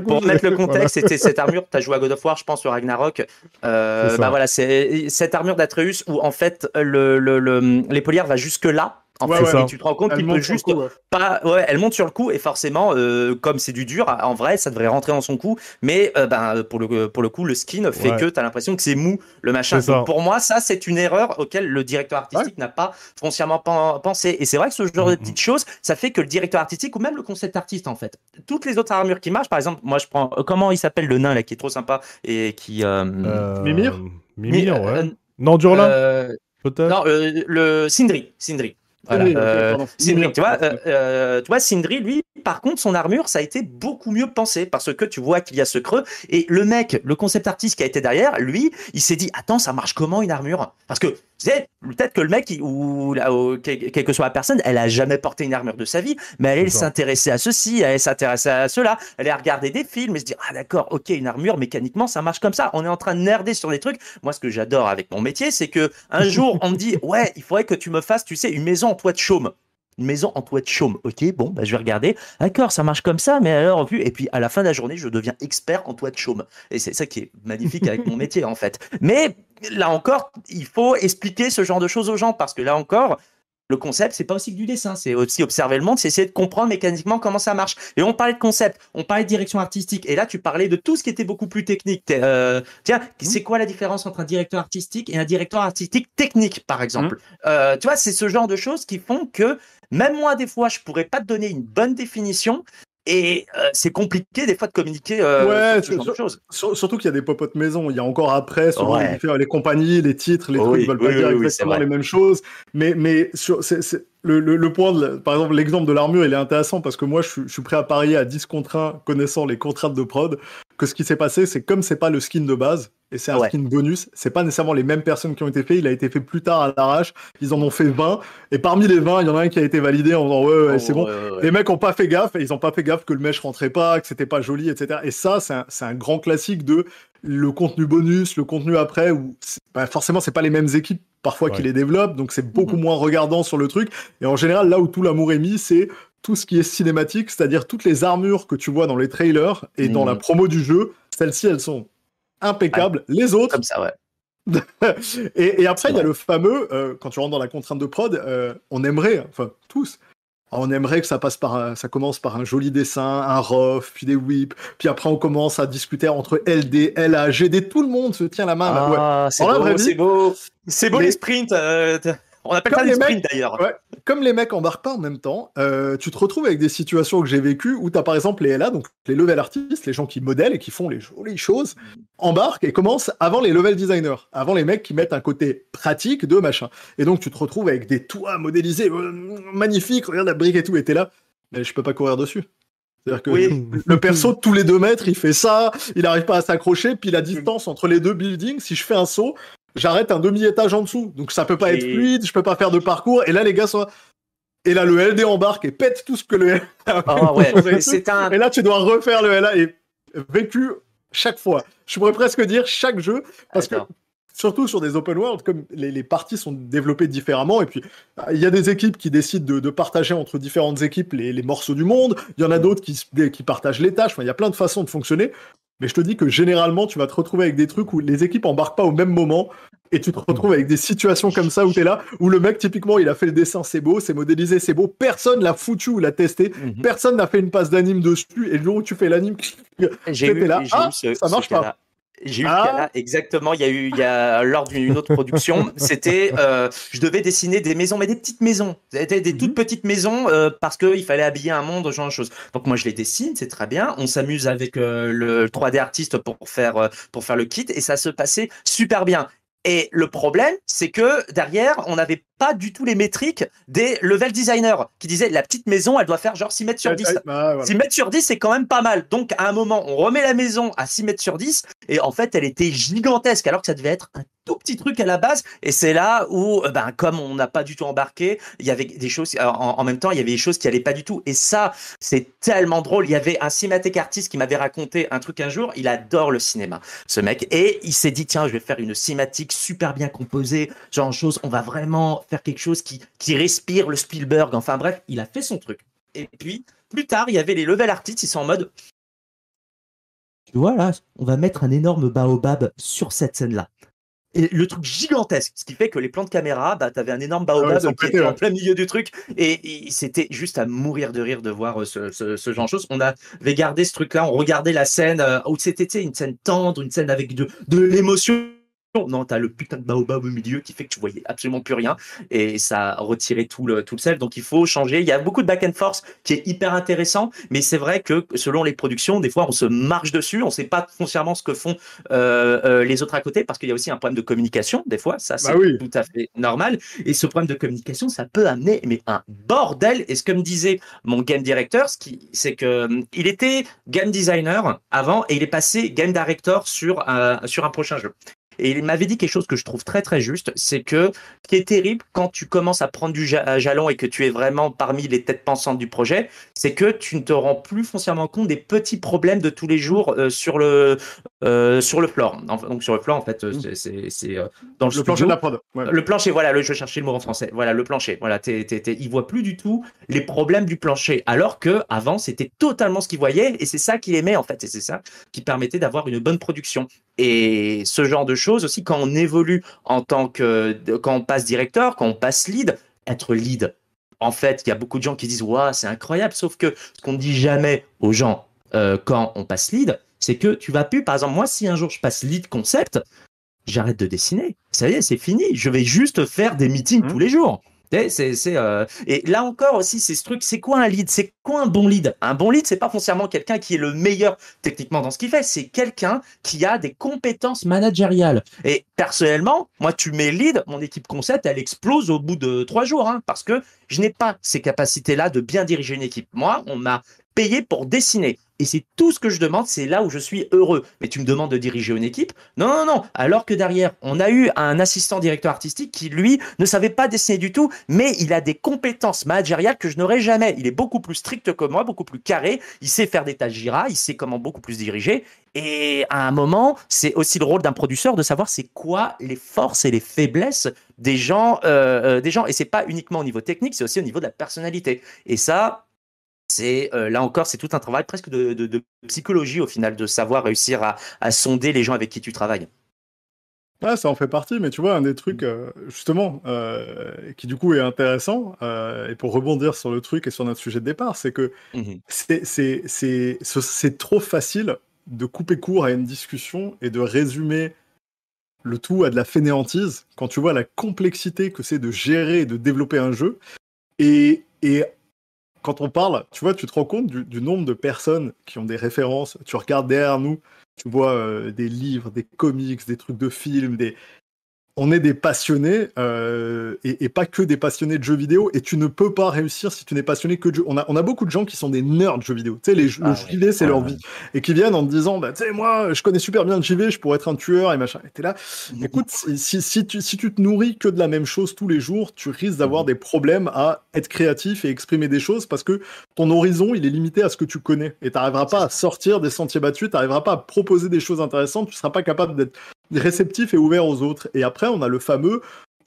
pour mettre le contexte, c'était cette armure. T'as joué à God of War, je pense, sur Ragnarok. Euh, bah voilà, c'est cette armure d'Atreus où en fait le, le, va jusque là en fait, tu te rends compte qu'il juste pas. Ouais, elle monte sur le coup et forcément, euh, comme c'est du dur, en vrai, ça devrait rentrer dans son cou. Mais euh, ben, pour, le, pour le coup, le skin fait que tu as l'impression que c'est mou le machin. pour moi, ça, c'est une erreur auquel le directeur artistique n'a pas foncièrement pensé. Et c'est vrai que ce genre de mm, mm. petites choses, ça fait que le directeur artistique ou même le concept artiste, en fait, toutes les autres armures qui marchent, par exemple, moi, je prends. Euh, comment il s'appelle le nain là qui est trop sympa et qui. Mimir Mimir, ouais. non, dur Peut-être Non, le Sindri. Sindri. Euh, tu vois, euh, euh, tu vois, Sindri, lui, par contre, son armure, ça a été beaucoup mieux pensé parce que tu vois qu'il y a ce creux. Et le mec, le concept artiste qui a été derrière, lui, il s'est dit Attends, ça marche comment une armure Parce que Peut-être que le mec, ou, quelle que soit la personne, elle a jamais porté une armure de sa vie, mais elle, s'intéressait à ceci, elle s'intéressait à cela, elle a regardé des films et se dit « ah d'accord, ok, une armure mécaniquement ça marche comme ça. On est en train de nerder sur des trucs. Moi, ce que j'adore avec mon métier, c'est que un jour on me dit ouais, il faudrait que tu me fasses, tu sais, une maison en toit de chaume une maison en toit de chaume. Ok, bon, bah, je vais regarder. D'accord, ça marche comme ça, mais alors, vu. Et puis, à la fin de la journée, je deviens expert en toit de chaume. Et c'est ça qui est magnifique avec mon métier, en fait. Mais là encore, il faut expliquer ce genre de choses aux gens parce que là encore, le concept, c'est pas aussi que du dessin, c'est aussi observer le monde, c'est essayer de comprendre mécaniquement comment ça marche. Et on parlait de concept, on parlait de direction artistique, et là tu parlais de tout ce qui était beaucoup plus technique. Euh, tiens, mmh. c'est quoi la différence entre un directeur artistique et un directeur artistique technique, par exemple mmh. euh, Tu vois, c'est ce genre de choses qui font que même moi, des fois, je pourrais pas te donner une bonne définition, et euh, c'est compliqué des fois de communiquer. Euh, ouais, chose. surtout qu'il y a des popotes maison. Il y a encore après, les, compagnies, les titres, les trucs veulent pas dire exactement les mêmes choses. Mais, mais le, point, par exemple, l'exemple de l'armure, il est intéressant parce que moi, je, suis prêt à parier à 10 contre 1, connaissant les contraintes de prod, que ce qui s'est passé, c'est comme c'est pas le skin de base, et c'est un skin bonus. C'est pas nécessairement les mêmes personnes qui ont été faits. Il a été fait plus tard à l'arrache. Ils en ont fait 20. Et parmi les 20, il y en a un qui a été validé en disant ouais, c'est oh, bon. les mecs ont pas fait gaffe et ils ont pas fait gaffe que le mèche rentrait pas, que c'était pas joli, etc. Et ça, c'est un, un, grand classique de le contenu bonus, le contenu après. Où forcément, bah, forcément, c'est pas les mêmes équipes parfois qui les développent, donc c'est beaucoup mm-hmm. moins regardant sur le truc. Et en général, là où tout l'amour est mis, c'est tout ce qui est cinématique, c'est-à-dire toutes les armures que tu vois dans les trailers et dans la mm. promo du jeu. Celles-ci, elles sont impeccable. Les autres. Comme ça, et, après, il y a le fameux, euh, quand tu rentres dans la contrainte de prod, euh, on aimerait, enfin tous, on aimerait que ça passe par, ça commence par un joli dessin, un rough, puis des whips, puis après on commence à discuter entre LD, LA, GD, tout le monde se tient la main. Ah, c'est beau, c'est beau, les sprints. Euh, on appelle comme ça d'ailleurs. comme les mecs embarquent pas en même temps, euh, tu te retrouves avec des situations que j'ai vécues où tu as par exemple les LA, donc les level artistes, les gens qui modèlent et qui font les jolies choses, embarquent et commencent avant les level designers, avant les mecs qui mettent un côté pratique de machin. Et donc tu te retrouves avec des toits modélisés, euh, magnifiques, regarde la brique et tout, et t'es là, mais je peux pas courir dessus. C'est-à-dire que le perso, tous les deux mètres, il fait ça, il n'arrive pas à s'accrocher, puis la distance entre les deux buildings, si je fais un saut, j'arrête un demi-étage en dessous. Donc ça peut pas être fluide, je peux pas faire de parcours. Et là, les gars sont. Et là, le LD embarque et pète tout ce que le LA ah, ouais. c'est un... Et là, tu dois refaire le LA et vécu chaque fois. Je pourrais presque dire chaque jeu, parce que surtout sur des open world, comme les, parties sont développées différemment, et puis bah, il y a des équipes qui décident de, partager entre différentes équipes les, morceaux du monde, il y en a d'autres qui, partagent les tâches, il y a plein de façons de fonctionner, mais je te dis que généralement, tu vas te retrouver avec des trucs où les équipes embarquent pas au même moment, et tu te retrouves avec des situations comme ça où tu es là, où le mec, typiquement, il a fait le dessin, c'est beau, c'est modélisé, c'est beau, personne l'a foutu ou l'a testé, mhm. personne n'a fait une passe d'anime dessus, et le jour où tu fais l'anime, j'ai là, ah, ça marche pas. J'ai eu ah. là, exactement. Il y a eu, il y a, lors d'une autre production, c'était, euh, je devais dessiner des maisons, mais des petites maisons, c'était des toutes mhm. petites maisons, euh, parce qu'il fallait habiller un monde, genre de choses. Donc moi, je les dessine, c'est très bien. On s'amuse avec euh, le 3D artiste pour faire, pour faire le kit, et ça se passait super bien. Et le problème, c'est que derrière, on n'avait pas du tout les métriques des level designers qui disaient la petite maison, elle doit faire genre 6 mètres sur 10. 6 ah, mètres sur 10, c'est quand même pas mal. Donc à un moment, on remet la maison à 6 mètres sur 10 et en fait, elle était gigantesque alors que ça devait être un tout petit truc à la base. Et c'est là où, euh, ben, comme on n'a pas du tout embarqué, il y avait des choses, en, même temps, il y avait des choses qui allaient pas du tout. Et ça, c'est tellement drôle. Il y avait un cinématique artiste qui m'avait raconté un truc un jour. Il adore le cinéma, ce mec. Et il s'est dit, tiens, je vais faire une cinématique super bien composée, genre chose. On va vraiment faire quelque chose qui, qui respire le Spielberg. Enfin, bref, il a fait son truc. Et puis, plus tard, il y avait les level artistes. Ils sont en mode, tu vois on va mettre un énorme baobab sur cette scène-là et le truc gigantesque, ce qui fait que les plans de caméra, bah, tu un énorme baobab ah qui était en plein milieu du truc, et, c'était juste à mourir de rire de voir euh, ce, ce genre de choses. On avait gardé ce truc-là, on regardait la scène euh, où c'était une scène tendre, une scène avec de, de l'émotion non, t'as le putain de baobab au milieu qui fait que tu voyais absolument plus rien et ça retirait tout le, tout le sel. Donc il faut changer. Il y a beaucoup de back and forth qui est hyper intéressant, mais c'est vrai que selon les productions, des fois on se marche dessus, on sait pas foncièrement ce que font euh, euh, les autres à côté parce qu'il y a aussi un problème de communication. Des fois, ça bah c'est tout à fait normal. Et ce problème de communication, ça peut amener mais un bordel. Et ce que me disait mon game director, ce qui, c'est que euh, il était game designer avant et il est passé game director sur sur un prochain jeu. Et il m'avait dit quelque chose que je trouve très très juste, c'est que ce qui est terrible quand tu commences à prendre du jalon et que tu es vraiment parmi les têtes pensantes du projet, c'est que tu ne te rends plus foncièrement compte des petits problèmes de tous les jours euh, sur le euh, sur le plan. Donc sur le plan, en fait, euh, mmh. c'est euh, dans le, le plancher de la prod. Le plancher, voilà, le, je chercher le mot en français. Voilà, le plancher. Voilà, t il voit plus du tout les problèmes du plancher, alors que avant c'était totalement ce qu'il voyait et c'est ça qu'il aimait en fait et c'est ça qui permettait d'avoir une bonne production. Et ce genre de choses aussi quand on évolue en tant que quand on passe directeur, quand on passe lead, être lead. En fait, il y a beaucoup de gens qui disent waouh, c'est incroyable, sauf que ce qu'on ne dit jamais aux gens quand on passe lead, c'est que tu vas plus, par exemple, moi, si un jour je passe lead concept, j'arrête de dessiner. Ça y est, c'est fini. Je vais juste faire des meetings mmh. tous les jours. C'est, euh, Et là encore aussi, c'est ce truc, c'est quoi un lead C'est quoi un bon lead Un bon lead, c'est pas foncièrement quelqu'un qui est le meilleur techniquement dans ce qu'il fait, c'est quelqu'un qui a des compétences managériales. Et personnellement, moi, tu mets lead, mon équipe concept, elle explose au bout de trois jours, hein, parce que je n'ai pas ces capacités-là de bien diriger une équipe. Moi, on m'a payé pour dessiner et c'est tout ce que je demande, c'est là où je suis heureux. Mais tu me demandes de diriger une équipe Non, non, non. Alors que derrière, on a eu un assistant directeur artistique qui, lui, ne savait pas dessiner du tout, mais il a des compétences managériales que je n'aurais jamais. Il est beaucoup plus strict que moi, beaucoup plus carré, il sait faire des tas gira, il sait comment beaucoup plus diriger. Et à un moment, c'est aussi le rôle d'un producteur de savoir c'est quoi les forces et les faiblesses des gens, euh, euh des gens. Et c'est pas uniquement au niveau technique, c'est aussi au niveau de la personnalité. Et ça, c'est euh, là encore, c'est tout un travail presque de, psychologie au final, de savoir réussir à, sonder les gens avec qui tu travailles. Ouais, ça en fait partie, mais tu vois, un des trucs, mm. euh, justement, euh, qui du coup est intéressant, et pour rebondir sur le truc et sur notre sujet de départ, c'est que mm-hmm. c'est trop facile de couper court à une discussion et de résumer le tout à de la fainéantise quand tu vois la complexité que c'est de gérer et de développer un jeu. Et, et quand on parle, tu vois, tu te rends compte du, nombre de personnes qui ont des références. Tu regardes derrière nous, tu vois euh, des livres, des comics, des trucs de films, des, on est des passionnés euh, et, pas que des passionnés de jeux vidéo. Et tu ne peux pas réussir si tu n'es passionné que de jeux. On a, on a beaucoup de gens qui sont des nerds de jeux vidéo. Tu sais, les, le ah JV, c'est ah leur vie. Et qui viennent en te disant, bah, tu sais, moi, je connais super bien le JV, je pourrais être un tueur et machin. Et t'es là. Mm-hmm. Écoute, si, tu, si tu te nourris que de la même chose tous les jours, tu risques d'avoir mm-hmm. des problèmes à être créatif et exprimer des choses parce que ton horizon, il est limité à ce que tu connais. Et tu n'arriveras pas à sortir des sentiers battus, tu n'arriveras pas à proposer des choses intéressantes, tu ne seras pas capable d'être réceptif et ouvert aux autres. Et après, on a le fameux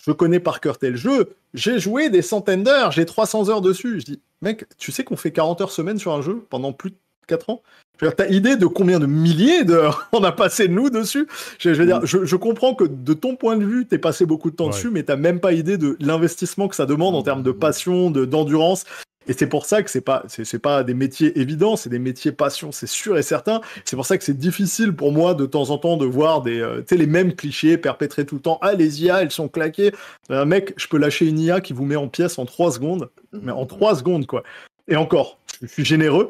je connais par cœur tel jeu, j'ai joué des centaines d'heures, j'ai 300 heures dessus. Je dis, mec, tu sais qu'on fait 40 heures semaine sur un jeu pendant plus de 4 ans T'as idée de combien de milliers d'heures on a passé nous dessus je, veux dire, mm. je, comprends que de ton point de vue, t'es passé beaucoup de temps dessus, mais t'as même pas idée de l'investissement que ça demande en termes de mm. passion, de d'endurance. Et c'est pour ça que c'est pas, c'est, pas des métiers évidents, c'est des métiers passion, c'est sûr et certain. C'est pour ça que c'est difficile pour moi de temps en temps de voir des, euh, les mêmes clichés perpétrés tout le temps. Ah, les IA, elles sont claquées. Un euh, mec, je peux lâcher une IA qui vous met en pièce en 3 secondes, mais en 3 mm. secondes, quoi. Et encore, je suis généreux,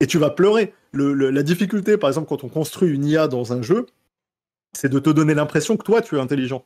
et tu vas pleurer. la difficulté, par exemple, quand on construit une IA dans un jeu, c'est de te donner l'impression que toi, tu es intelligent.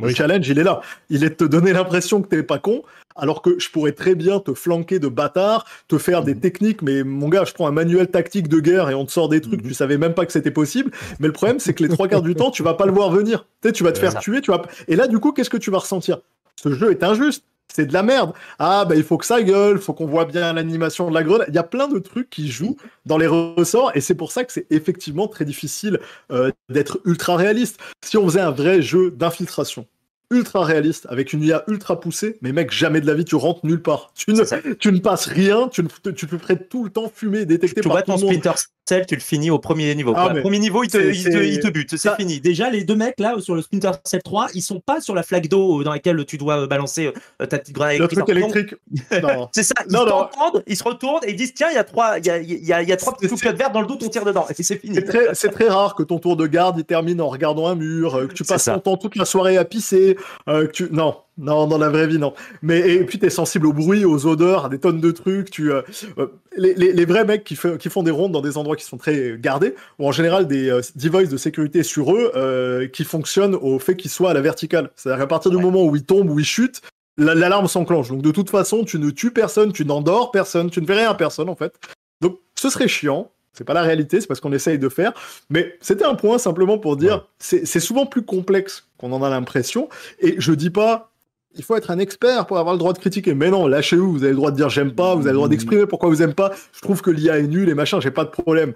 Le challenge, il est là. Il est de te donner l'impression que t'es pas con, alors que je pourrais très bien te flanquer de bâtard, te faire des mhm. techniques, mais mon gars, je prends un manuel tactique de guerre et on te sort des trucs, mhm. tu savais même pas que c'était possible. Mais le problème, c'est que les trois quarts du temps, tu vas pas le voir venir. Tu tu vas te faire tuer, tu vas. Et là, du coup, qu'est-ce que tu vas ressentir Ce jeu est injuste c'est de la merde. Ah, bah, il faut que ça gueule, faut qu'on voit bien l'animation de la grenade. Il y a plein de trucs qui jouent dans les ressorts et c'est pour ça que c'est effectivement très difficile euh, d'être ultra réaliste. Si on faisait un vrai jeu d'infiltration, ultra réaliste, avec une IA ultra poussée, mais mec, jamais de la vie tu rentres nulle part. Tu ne, tu ne passes rien, tu, tu peux près tout le temps fumer détecter tu par ton Splinter Cell, tu le finis au premier niveau. au ah, premier niveau, il te, il te, il te bute, c'est fini. Déjà, les deux mecs là sur le Splinter Cell 3, ils sont pas sur la flaque d'eau euh, dans laquelle tu dois euh, balancer euh, ta petite grenade électrique. Le truc électrique. c'est ça, ils t'entendent, ils se retournent et ils disent tiens, il y a trois, il y a, y y a trois petites vertes dans le dos, on tire dedans. Et c'est fini. C'est très, rare que ton tour de garde il termine en regardant un mur, que tu passes ton temps toute la soirée à pisser euh, non, non, dans la vraie vie, non. Mais et puis tu es sensible au bruit, aux odeurs, à des tonnes de trucs. Tu, euh, euh, les, vrais mecs qui, font des rondes dans des endroits qui sont très gardés ou en général des devices de sécurité sur eux qui fonctionnent au fait qu'ils soient à la verticale. C'est-à-dire qu'à partir du moment où ils tombent, où ils chutent, l'alarme s'enclenche. Donc de toute façon, tu ne tues personne, tu n'endors personne, tu ne fais rien à personne en fait. Donc ce serait chiant, c'est pas la réalité, c'est parce qu'on essaye de faire. Mais c'était un point simplement pour dire, c'est souvent plus complexe qu'on en a l'impression. Et je dis pas, il faut être un expert pour avoir le droit de critiquer. Mais non, lâchez-vous, vous avez le droit de dire j'aime pas, vous avez le droit d'exprimer pourquoi vous aimez pas. Je trouve que l'IA est nulle et machin, j'ai pas de problème.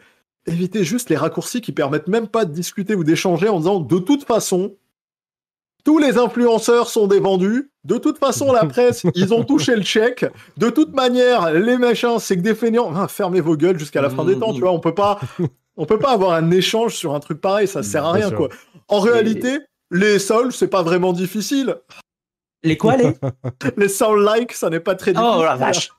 Évitez juste les raccourcis qui permettent même pas de discuter ou d'échanger en disant de toute façon, tous les influenceurs sont des vendus. De toute façon, la presse, ils ont touché le chèque. De toute manière, les machins, c'est que des feignants. Ah, fermez vos gueules jusqu'à la fin des temps, tu vois. On peut pas, on peut pas avoir un échange sur un truc pareil, ça sert à rien, quoi. En réalité, les sols, c'est pas vraiment difficile. Les quoi, les Les sols like, ça n'est pas très difficile. Oh la vache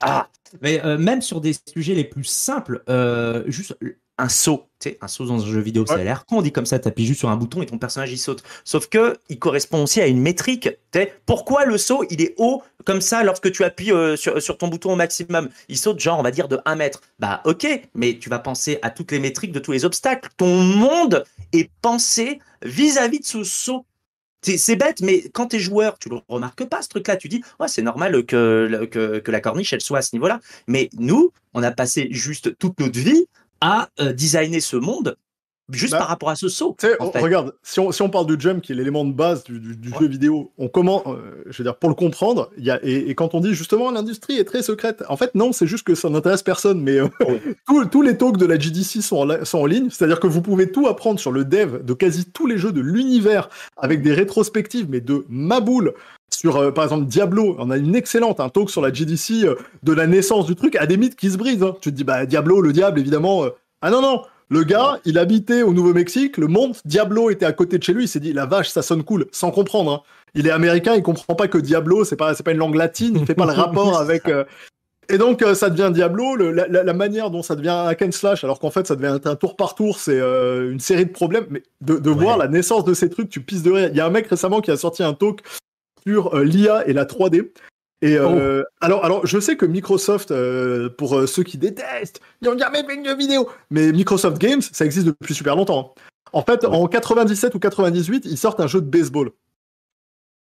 ah. Mais euh, même sur des sujets les plus simples, euh, juste un saut. Tu sais, un saut dans un jeu vidéo, ça a l'air con. On dit comme ça, tu appuies juste sur un bouton et ton personnage il saute. Sauf que il correspond aussi à une métrique. Tu sais, pourquoi le saut il est haut comme ça lorsque tu appuies euh, sur, ton bouton au maximum Il saute genre, on va dire, de 1 mètre. Bah ok, mais tu vas penser à toutes les métriques de tous les obstacles. Ton monde est pensé vis-à-vis de ce saut. C'est bête, mais quand tu es joueur, tu le remarques pas ce truc-là. Tu dis, ouais, c'est normal que, que la corniche, elle soit à ce niveau-là. Mais nous, on a passé juste toute notre vie à euh, designer ce monde juste bah, par rapport à ce saut. regarde, si on, parle de jump, qui est l'élément de base du, jeu vidéo, on comment, euh, je veux dire, pour le comprendre, y a, et, quand on dit justement l'industrie est très secrète, en fait, non, c'est juste que ça n'intéresse personne, mais euh, tous, les talks de la GDC sont en, sont en ligne, c'est-à-dire que vous pouvez tout apprendre sur le dev de quasi tous les jeux de l'univers avec des rétrospectives, mais de ma boule. Sur, euh, par exemple, Diablo, on a une excellente, un talk sur la GDC de la naissance du truc à des mythes qui se brisent. Hein. Tu te dis, bah, Diablo, le diable, évidemment. ah non, non, le gars, il habitait au Nouveau-Mexique, le monde, Diablo était à côté de chez lui, il s'est dit, la vache, ça sonne cool, sans comprendre. Hein. Il est américain, il comprend pas que Diablo, c'est pas, pas une langue latine, il fait pas le rapport avec. Euh, et donc, euh, ça devient Diablo, la, manière dont ça devient un hack slash, alors qu'en fait, ça devient un tour par tour, c'est euh, une série de problèmes. Mais de, voir la naissance de ces trucs, tu pisses de rire. Il y a un mec récemment qui a sorti un talk sur l'IA et la 3D. Et euh, oh. alors, alors, je sais que Microsoft, euh, pour euh, ceux qui détestent, ils ont jamais fait une vidéo, mais Microsoft Games, ça existe depuis super longtemps. Hein. En fait, en 97 ou 98, ils sortent un jeu de baseball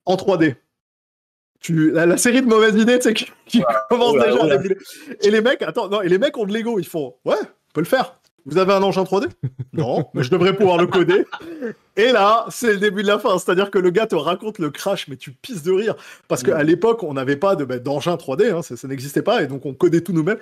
en 3D. Tu, la, série de mauvaises idées, qui, commence oh Et les mecs, attends, non, et les mecs ont de l'ego, ils font, ouais, on peut le faire. Vous avez un engin 3D Non, mais je devrais pouvoir le coder. Et là, c'est le début de la fin. C'est-à-dire que le gars te raconte le crash, mais tu pisses de rire. Parce qu'à l'époque, on n'avait pas de, bah, d'engin 3D, hein. ça, ça n'existait pas, et donc on codait tout nous-mêmes.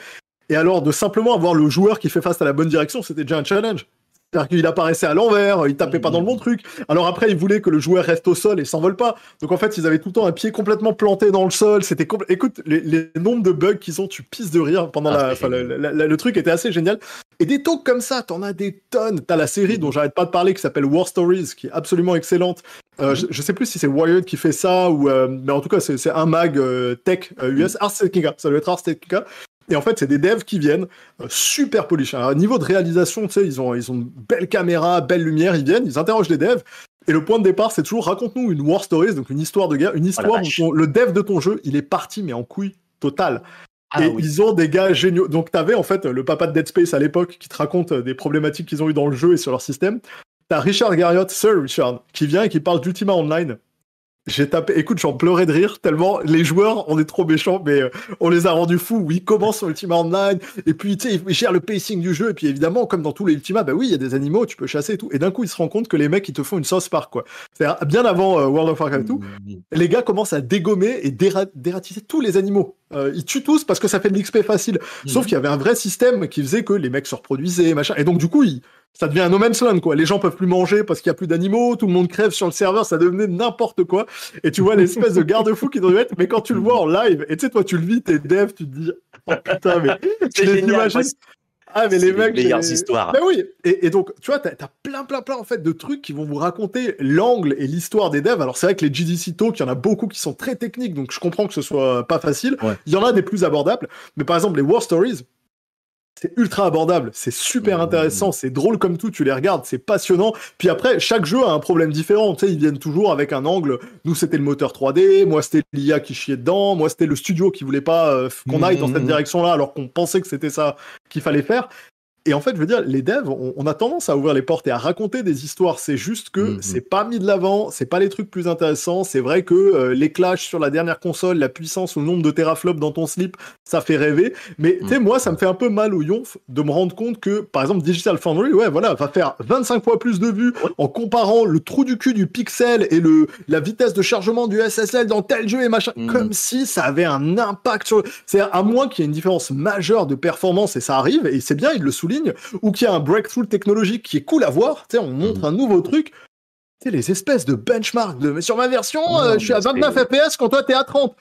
Et alors, de simplement avoir le joueur qui fait face à la bonne direction, c'était déjà un challenge. C'est-à-dire qu'il apparaissait à l'envers, il tapait pas dans le bon truc. Alors après, il voulait que le joueur reste au sol et s'envole pas. Donc en fait, ils avaient tout le temps un pied complètement planté dans le sol. C'était Écoute, les, nombres de bugs qu'ils ont, tu pisses de rire pendant ah, la... Le truc était assez génial. Et des talks comme ça, t'en as des tonnes. T'as la série dont j'arrête pas de parler qui s'appelle War Stories, qui est absolument excellente. Euh, mhm. je, sais plus si c'est Wired qui fait ça ou. Euh, mais en tout cas, c'est un mag euh, tech US. Mhm. Ars Technica, ça doit être Ars Technica. Et en fait, c'est des devs qui viennent euh, super polish. À niveau de réalisation, tu sais, ils ont, ils ont une belle caméra, belle lumière, ils viennent, ils interrogent les devs. Et le point de départ, c'est toujours raconte-nous une war stories, donc une histoire de guerre, une oh histoire où le dev de ton jeu, il est parti, mais en couille totale. Ah et ils ont des gars géniaux. Donc, tu avais en fait le papa de Dead Space à l'époque qui te raconte euh, des problématiques qu'ils ont eues dans le jeu et sur leur système. T'as Richard Garriott, Sir Richard, qui vient et qui parle d'Ultima Online j'ai tapé. Écoute, j'en pleurais de rire tellement les joueurs, on est trop méchants, mais euh, on les a rendus fous. Oui, commencent sur Ultima Online et puis tu sais, ils gèrent le pacing du jeu et puis évidemment, comme dans tous les Ultima, bah oui, il y a des animaux, tu peux chasser et tout. Et d'un coup, ils se rendent compte que les mecs, ils te font une sauce par quoi. cest bien avant euh, World of Warcraft et tout, les gars commencent à dégommer et dératiser tous les animaux. Euh, ils tuent tous parce que ça fait de l'XP facile. Mmh. Sauf qu'il y avait un vrai système qui faisait que les mecs se reproduisaient, machin. Et donc du coup, ils ça devient un no land, quoi. Les gens peuvent plus manger parce qu'il y a plus d'animaux, tout le monde crève sur le serveur, ça devenait n'importe quoi. Et tu vois l'espèce de garde-fou qui doit être, mais quand tu le vois en live, et tu sais, toi, tu le vis, t'es dev, tu te dis, oh, putain, mais les Ah, mais les mecs. Les meilleures histoires. Ben oui. Et, donc, tu vois, t'as as plein, plein, plein, en fait, de trucs qui vont vous raconter l'angle et l'histoire des devs. Alors, c'est vrai que les GDC Talk, il y en a beaucoup qui sont très techniques, donc je comprends que ce soit pas facile. Il y en a des plus abordables. Mais par exemple, les War Stories, c'est ultra abordable, c'est super mmh. intéressant, c'est drôle comme tout, tu les regardes, c'est passionnant. Puis après, chaque jeu a un problème différent, tu ils viennent toujours avec un angle. Nous, c'était le moteur 3D, moi, c'était l'IA qui chiait dedans, moi, c'était le studio qui voulait pas euh, qu'on mmh, aille dans cette mmh, direction-là, alors qu'on pensait que c'était ça qu'il fallait faire et en fait, je veux dire, les devs, on, a tendance à ouvrir les portes et à raconter des histoires. C'est juste que mm-hmm. c'est pas mis de l'avant, c'est pas les trucs plus intéressants. C'est vrai que euh, les clashs sur la dernière console, la puissance ou le nombre de teraflops dans ton slip, ça fait rêver. Mais tu sais, mm. moi, ça me fait un peu mal au yonf de me rendre compte que, par exemple, Digital Foundry, ouais, voilà, va faire 25 fois plus de vues en comparant le trou du cul du pixel et le, la vitesse de chargement du SSL dans tel jeu et machin, mm. comme si ça avait un impact sur. C'est à moins qu'il y ait une différence majeure de performance et ça arrive et c'est bien, il le souligne ou qu'il y a un breakthrough technologique qui est cool à voir, on montre mhm. un nouveau truc. les espèces de benchmark de, sur ma version, euh, je suis à 29 FPS quand toi t'es à 30.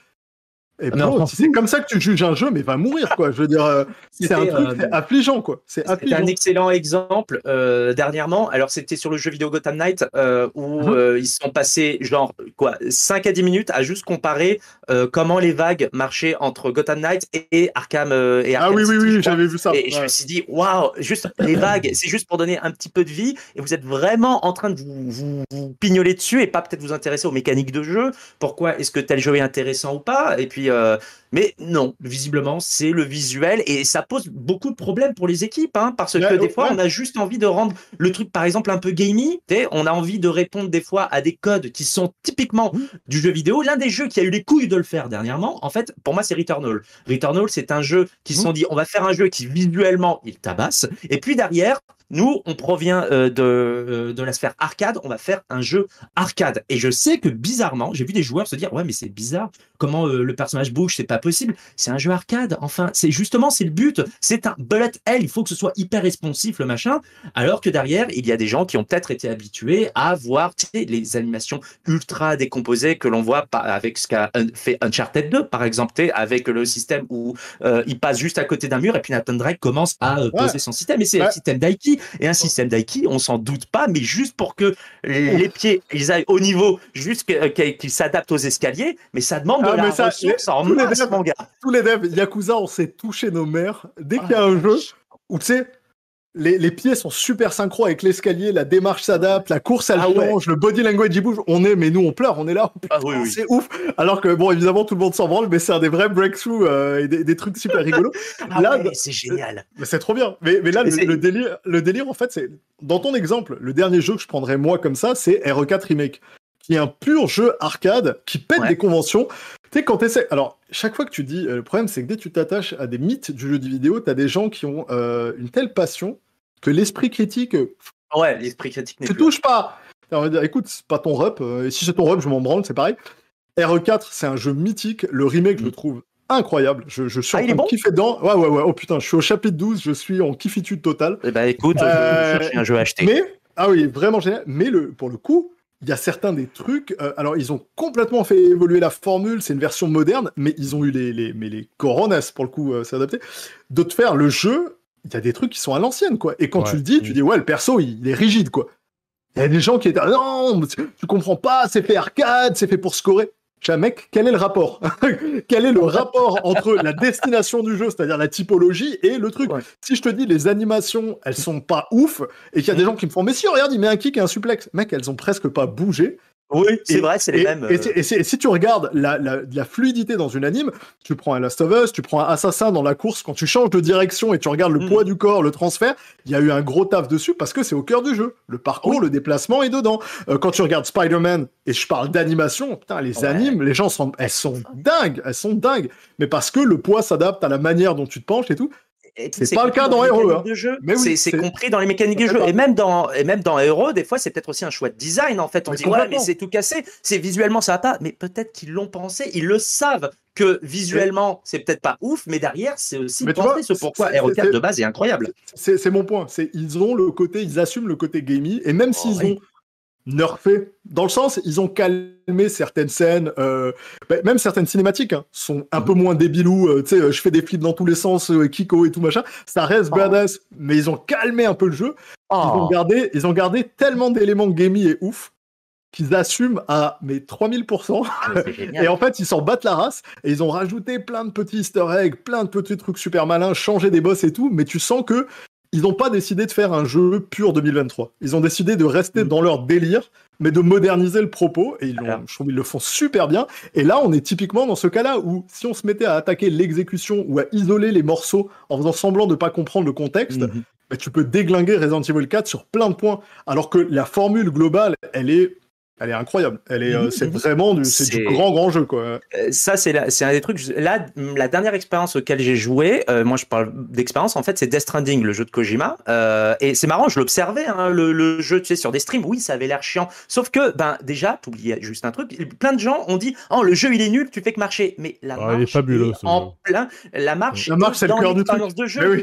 Et non, c'est comme ça que tu juges un jeu, mais va mourir, quoi. Je veux dire, euh, c'est un truc euh, affligeant, quoi. C'est un excellent exemple euh, dernièrement. Alors, c'était sur le jeu vidéo Gotham Knight où mhm. ils sont passés, genre, quoi, 5 à 10 minutes à juste comparer comment les vagues marchaient entre Gotham Knight et Arkham. et Arkham ah oui, oui, oui, j'avais vu ça. Et je me suis dit, waouh, juste les vagues, c'est juste pour donner un petit peu de vie. Et vous êtes vraiment en train de vous, vous pignoler dessus et pas peut-être vous intéresser aux mécaniques de jeu. Pourquoi est-ce que tel jeu est intéressant ou pas Et puis, euh, mais non, visiblement, c'est le visuel et ça pose beaucoup de problèmes pour les équipes, hein, parce que des fois, on a juste envie de rendre le truc, par exemple, un peu gamey. On a envie de répondre des fois à des codes qui sont typiquement du jeu vidéo. L'un des jeux qui a eu les couilles de le faire dernièrement, en fait, pour moi, c'est Returnal. Returnal, c'est un jeu qui se sont dit, on va faire un jeu qui visuellement, il tabasse. Et puis derrière, nous, on provient euh, de, euh, de la sphère arcade, on va faire un jeu arcade. Et je sais que bizarrement, j'ai vu des joueurs se dire, ouais, mais c'est bizarre, comment euh, le personnage bouge, c'est pas possible. C'est un jeu arcade. Enfin, c'est justement, c'est le but. C'est un bullet hell. Il faut que ce soit hyper responsif, le machin. Alors que derrière, il y a des gens qui ont peut-être été habitués à voir les animations ultra décomposées que l'on voit avec ce qu'a fait Uncharted 2, par exemple, avec le système où euh, il passe juste à côté d'un mur et puis Nathan Drake commence à euh, poser son système. Et c'est un système d'Aiki. Et un système d'Aiki, on s'en doute pas, mais juste pour que les pieds ils aillent au niveau, juste euh, qu'ils s'adaptent aux escaliers. Mais ça demande ah, de la ça, Tous les devs, Yakuza, on s'est touché nos mères. Dès qu'il y a un jeu où, tu sais, les, pieds sont super synchro avec l'escalier, la démarche s'adapte, la course elle ah le body language il bouge. On est, mais nous on pleure, on est là, ah c'est ouf. Alors que bon, évidemment tout le monde s'en branle, mais c'est un des vrais breakthroughs euh, et des, trucs super rigolos. Ah c'est génial. Euh, mais c'est trop bien. Mais, là, le, délire, le délire en fait, c'est dans ton exemple, le dernier jeu que je prendrais moi comme ça, c'est e RE4 remake qui un pur jeu arcade qui pète des conventions. Tu sais, quand t'essaies. Alors, chaque fois que tu dis. Euh, le problème, c'est que dès que tu t'attaches à des mythes du jeu de vidéo, as des gens qui ont euh, une telle passion que l'esprit critique. Euh, ah ouais, l'esprit critique ne Tu touches pas On va dire, écoute, c'est pas ton rep. et si c'est ton rep, je m'en branle, c'est pareil. E RE4, c'est un jeu mythique. Le remake, je le mm. trouve incroyable. Je, suis ah, en kiffé dedans. Ouais, ouais, ouais. Oh putain, je suis au chapitre 12, je suis en kiffitude totale. Eh bah écoute, je, je un jeu acheté. Mais, ah oui, vraiment génial. Mais le, pour le coup, il y a certains des trucs. Euh, alors, ils ont complètement fait évoluer la formule, c'est une version moderne, mais ils ont eu les, les, mais les coronas pour le coup, euh, s'adapter. De te faire le jeu, il y a des trucs qui sont à l'ancienne, quoi. Et quand tu le dis, tu mm. dis, ouais, le perso, il, est rigide, quoi. Il y a des gens qui étaient, non, tu comprends pas, c'est fait arcade, c'est fait pour scorer mec, quel est le rapport Quel est le rapport entre la destination du jeu, c'est-à-dire la typologie, et le truc Si je te dis les animations, elles sont pas ouf, et qu'il y a des mm. gens qui me font Mais si, regarde, il met un kick et un suplex. Mec, elles ont presque pas bougé. Oui, c'est vrai, c'est les mêmes. Euh, et, si tu regardes la, fluidité dans une anime, tu prends un Last of Us, tu prends un Assassin dans la course, quand tu changes de direction et tu regardes le hmm. poids du corps, le transfert, il y a eu un gros taf dessus parce que c'est au cœur du jeu. Le parcours, le déplacement est dedans. Euh, quand tu regardes Spider-Man, et je parle d'animation, putain, les animes, les gens sont, elles sont dingues, elles sont dingues. Mais parce que le poids s'adapte à la manière dont tu te penches et tout. C'est pas le cas dans, Hero. Hein. c'est compris dans les mécaniques du jeu. Et même, dans, et même dans Hero, des fois, c'est peut-être aussi un choix de design. En fait, on dit, ouais, mais c'est tout cassé. C'est visuellement, ça va pas. Mais peut-être qu'ils l'ont pensé. Ils le savent que visuellement, c'est peut-être pas ouf. Mais derrière, c'est aussi mais pensé. C'est pourquoi Hero 4 de base est incroyable. C'est mon point. Ils ont le côté, ils assument le côté gaming. Et même oh, s'ils ont nerfé. Dans le sens, ils ont calmé certaines scènes, euh, bah, même certaines cinématiques hein, sont un peu moins débilous. Euh, tu sais, euh, je fais des flips dans tous les sens, Kiko et tout machin. Ça reste ah. badass, mais ils ont calmé un peu le jeu. Ah. Ils, ont gardé, tellement d'éléments gamey et ouf qu'ils assument à mais 3000%. Ah, et en fait, ils s'en battent la race et ils ont rajouté plein de petits easter eggs, plein de petits trucs super malins, changé des boss et tout. Mais tu sens que ils n'ont pas décidé de faire un jeu pur 2023. Ils ont décidé de rester mm. dans leur délire, mais de moderniser le propos. Et ils ils le font super bien. Et là, on est typiquement dans ce cas-là où si on se mettait à attaquer l'exécution ou à isoler les morceaux en faisant semblant de ne pas comprendre le contexte, mhm. bah, tu peux déglinguer Resident Evil 4 sur plein de points. Alors que la formule globale, elle est elle est incroyable. Elle est, euh, c'est vraiment du, c'est du grand grand jeu quoi. Euh, ça c'est c'est un des trucs. Là, la dernière expérience auquel j'ai joué, euh, moi je parle d'expérience en fait, c'est Death Stranding, le jeu de Kojima. et c'est marrant, je l'observais hein, le, jeu, tu sais, sur des streams. Oui, ça avait l'air chiant. Sauf que ben déjà, oublié juste un truc. Plein de gens ont dit, oh le jeu il est nul, tu fais que marcher. Mais la ah, marche, en plein, la marche, c'est le cœur du truc.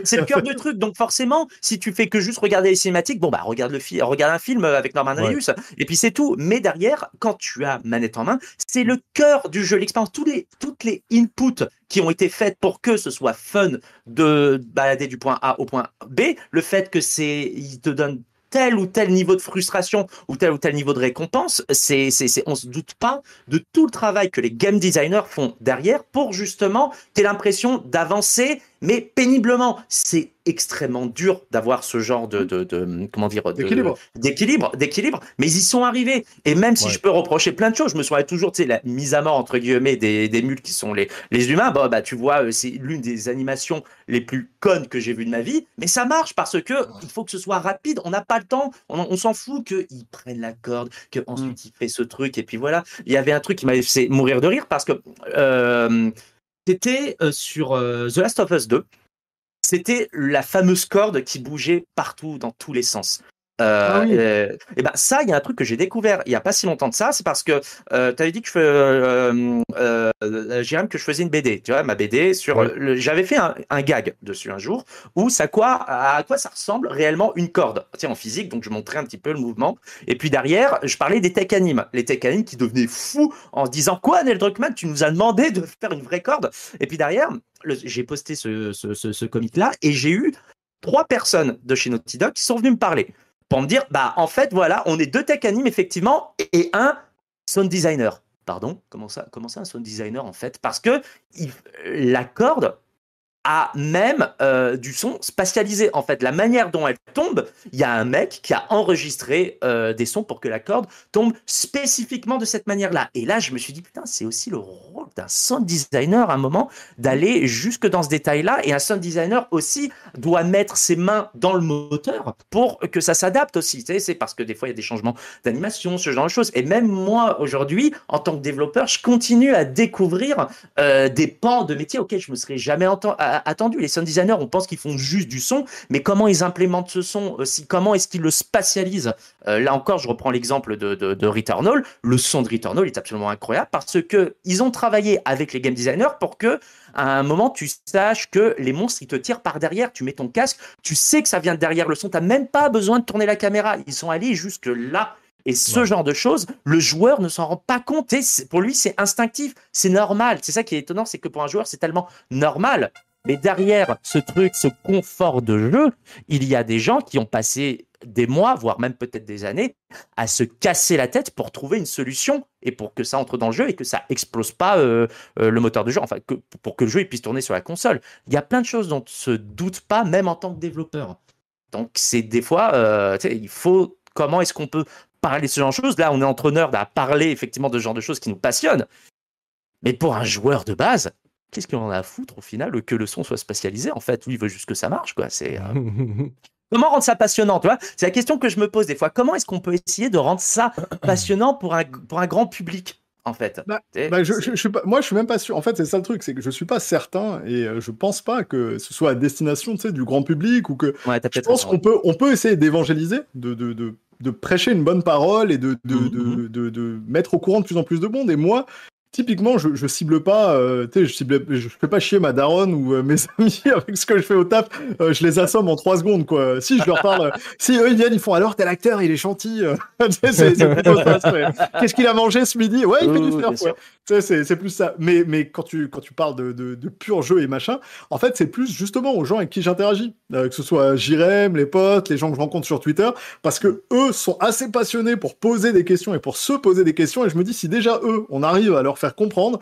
c'est le cœur du truc. Donc forcément, si tu fais que juste regarder les cinématiques, bon bah regarde le film, regarde un film avec Norman ouais. et puis c'est tout. Mais derrière, quand tu as manette en main, c'est le cœur du jeu, l'expérience, tous les, toutes les inputs qui ont été faites pour que ce soit fun de balader du point A au point B, le fait que c'est, il te donne tel ou tel niveau de frustration ou tel ou tel niveau de récompense, c'est, c'est, on se doute pas de tout le travail que les game designers font derrière pour justement, tu l'impression d'avancer mais péniblement. C'est extrêmement dur d'avoir ce genre de, de, comment dire d'équilibre, d'équilibre, Mais ils y sont arrivés. Et même si je peux reprocher plein de choses, je me souviens toujours, tu sais, la mise à mort entre guillemets des, mules qui sont les, les humains. Bon, bah tu vois, euh, c'est l'une des animations les plus connes que j'ai vues de ma vie. Mais ça marche parce que il faut que ce soit rapide. On n'a pas le temps. On, s'en fout qu'ils prennent la corde, que ensuite mm. ils il ce truc et puis voilà. Il y avait un truc qui m'avait fait mourir de rire parce que euh, c'était euh, sur euh, The Last of Us 2. C'était la fameuse corde qui bougeait partout dans tous les sens. Euh, ah et, ben ça, il y a un truc que j'ai découvert il y a pas si longtemps de ça, c'est parce que euh, tu avais dit que je euh, que je faisais une BD, tu vois, ma BD sur j'avais fait un, gag dessus un jour où ça quoi à quoi ça ressemble réellement une corde, tu sais en physique, donc je montrais un petit peu le mouvement et puis derrière, je parlais des tech animes, les tech animes qui devenaient fous en se disant quoi Neil Druckmann, tu nous as demandé de faire une vraie corde et puis derrière, j'ai posté ce, ce, ce comic là et j'ai eu trois personnes de chez Naughty Dog qui sont venues me parler pour me dire, bah en fait, voilà, on est deux tech anime effectivement et un sound designer. Pardon, comment ça, comment ça un sound designer en fait Parce que il, euh, la corde, à même euh, du son spatialisé. En fait, la manière dont elle tombe, il y a un mec qui a enregistré euh, des sons pour que la corde tombe spécifiquement de cette manière-là. Et là, je me suis dit, putain, c'est aussi le rôle d'un sound designer à un moment d'aller jusque dans ce détail-là. Et un sound designer aussi doit mettre ses mains dans le moteur pour que ça s'adapte aussi. C'est parce que des fois, il y a des changements d'animation, ce genre de choses. Et même moi, aujourd'hui, en tant que développeur, je continue à découvrir euh, des pans de métier auxquels je me serais jamais entendu attendu. Les sound designers, on pense qu'ils font juste du son, mais comment ils implémentent ce son euh, si Comment est-ce qu'ils le spatialisent euh, Là encore, je reprends l'exemple de, de, de Returnal. Le son de Returnal est absolument incroyable parce que ils ont travaillé avec les game designers pour que, à un moment, tu saches que les monstres, ils te tirent par derrière. Tu mets ton casque, tu sais que ça vient derrière le son. Tu n'as même pas besoin de tourner la caméra. Ils sont allés jusque là. Et ce genre de choses, le joueur ne s'en rend pas compte. Et pour lui, c'est instinctif, c'est normal. C'est ça qui est étonnant, c'est que pour un joueur, c'est tellement normal mais derrière ce truc, ce confort de jeu, il y a des gens qui ont passé des mois, voire même peut-être des années, à se casser la tête pour trouver une solution et pour que ça entre dans le jeu et que ça explose pas euh, euh, le moteur de jeu, enfin, que, pour que le jeu puisse tourner sur la console. Il y a plein de choses dont on se doute pas, même en tant que développeur. Donc, c'est des fois, euh, il faut. Comment est-ce qu'on peut parler de ce genre de choses Là, on est entraîneur à parler effectivement de ce genre de choses qui nous passionnent. Mais pour un joueur de base, qu'est-ce qu'on en a à foutre au final que le son soit spatialisé En fait, lui, il veut juste que ça marche, quoi. C'est. Euh, comment rendre ça passionnant, tu C'est la question que je me pose des fois. Comment est-ce qu'on peut essayer de rendre ça passionnant pour un, pour un grand public en fait. Bah, bah, je, je, suis moi, je suis même pas sûr. En fait, c'est ça le truc, c'est que je suis pas certain et euh, je pense pas que ce soit à destination du grand public ou que. je pense qu'on peut, on peut essayer d'évangéliser, de, de, prêcher une bonne parole et mm-hmm. de, de, mettre au courant de plus en plus de monde. Et moi, typiquement, je, je cible pas, euh, je cible, je fais pas chier ma daronne ou euh, mes amis avec ce que je fais au taf. Euh, je les assomme en trois secondes, quoi. Si je leur parle, euh, si eux ils viennent, ils font alors tel acteur, il est gentil. Qu'est-ce qu'il a mangé ce midi Ouais, il fait du surf. Ouais. C'est plus ça. Mais, mais quand, tu, quand tu parles de, de, de pur jeu et machin, en fait, c'est plus justement aux gens avec qui j'interagis, que ce soit Jirem, les potes, les gens que je rencontre sur Twitter, parce que eux sont assez passionnés pour poser des questions et pour se poser des questions. Et je me dis, si déjà eux, on arrive à leur faire comprendre,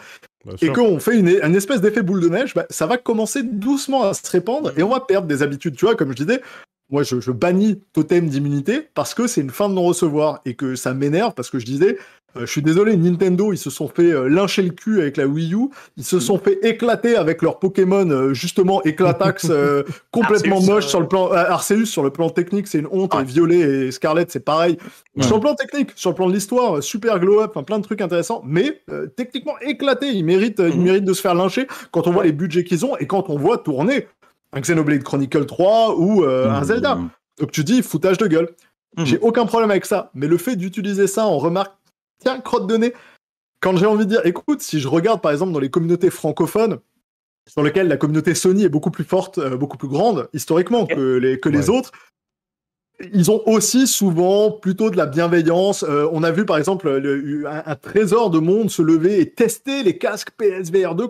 et qu'on fait une, une espèce d'effet boule de neige, bah, ça va commencer doucement à se répandre et on va perdre des habitudes. Tu vois, comme je disais, moi je bannis totem d'immunité parce que c'est une fin de non-recevoir et que ça m'énerve parce que je disais, euh, je suis désolé, Nintendo, ils se sont fait euh, lyncher le cul avec la Wii U. Ils se sont fait éclater avec leur Pokémon, euh, justement, éclatax, complètement moche sur le plan. Arceus, sur le plan technique, c'est une honte. Et Violet et Scarlet, c'est pareil. Sur le plan technique, sur le plan de l'histoire, super glow-up, plein de trucs intéressants. Mais techniquement éclaté, ils mhm. méritent, de se faire lyncher quand on voit les budgets qu'ils ont et quand on voit tourner un Xenoblade Chronicle 3 ou un mhm. Zelda. Donc tu dis foutage de gueule. Mhm. J'ai aucun problème avec ça. Mais le fait d'utiliser ça on remarque tiens, crotte de nez. Quand j'ai envie de dire, écoute, si je regarde par exemple dans les communautés francophones, dans lesquelles la communauté Sony est beaucoup plus forte, euh, beaucoup plus grande historiquement que les, que les autres, ils ont aussi souvent plutôt de la bienveillance. Euh, on a vu par exemple un, trésor de monde se lever et tester les casques PSVR 2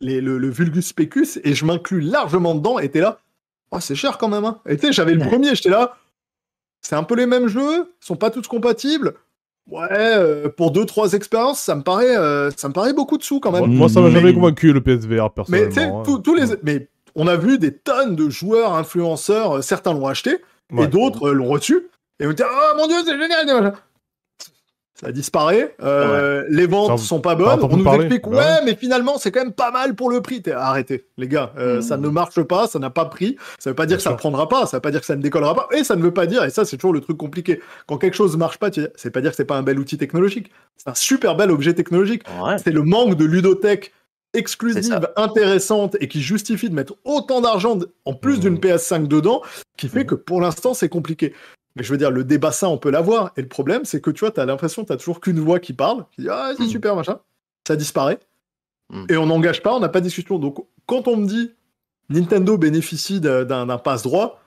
le, Vulgus Pecus, et je m'inclus largement dedans, était là. Oh, c'est cher quand même. Hein. j'avais le premier, j'étais là. C'est un peu les mêmes jeux, ils sont pas tous compatibles. Ouais, euh, pour deux trois expériences, ça me paraît, euh, ça me paraît beaucoup de sous quand même. Moi, ça m'a jamais convaincu le PSVR personnellement. Mais hein. tous, les, mais on a vu des tonnes de joueurs influenceurs, euh, certains l'ont acheté et d'autres l'ont reçu. Et on dit, oh ah, mon dieu, c'est génial! ça disparaît. Euh, les ventes ne sont pas bonnes. On nous explique, bah ouais, mais finalement, c'est quand même pas mal pour le prix. Arrêtez, les gars, euh, hmm. ça ne marche pas, ça n'a pas pris. Ça veut pas dire que ça ne prendra pas, ça veut pas dire que ça ne décollera pas. Et ça ne veut pas dire, et ça, c'est toujours le truc compliqué. Quand quelque chose marche pas, c'est pas dire que c'est pas un bel outil technologique. C'est un super bel objet technologique. C'est le manque de ludothèque exclusive, intéressante et qui justifie de mettre autant d'argent en plus hmm. d'une PS5 dedans, qui fait hmm. que pour l'instant c'est compliqué je veux dire, le débat, ça, on peut l'avoir. Et le problème, c'est que tu vois, tu as l'impression que tu toujours qu'une voix qui parle, qui dit Ah, c'est mm. super, machin. Ça disparaît. Mm. Et on n'engage pas, on n'a pas de discussion. Donc, quand on me dit Nintendo bénéficie d'un passe-droit,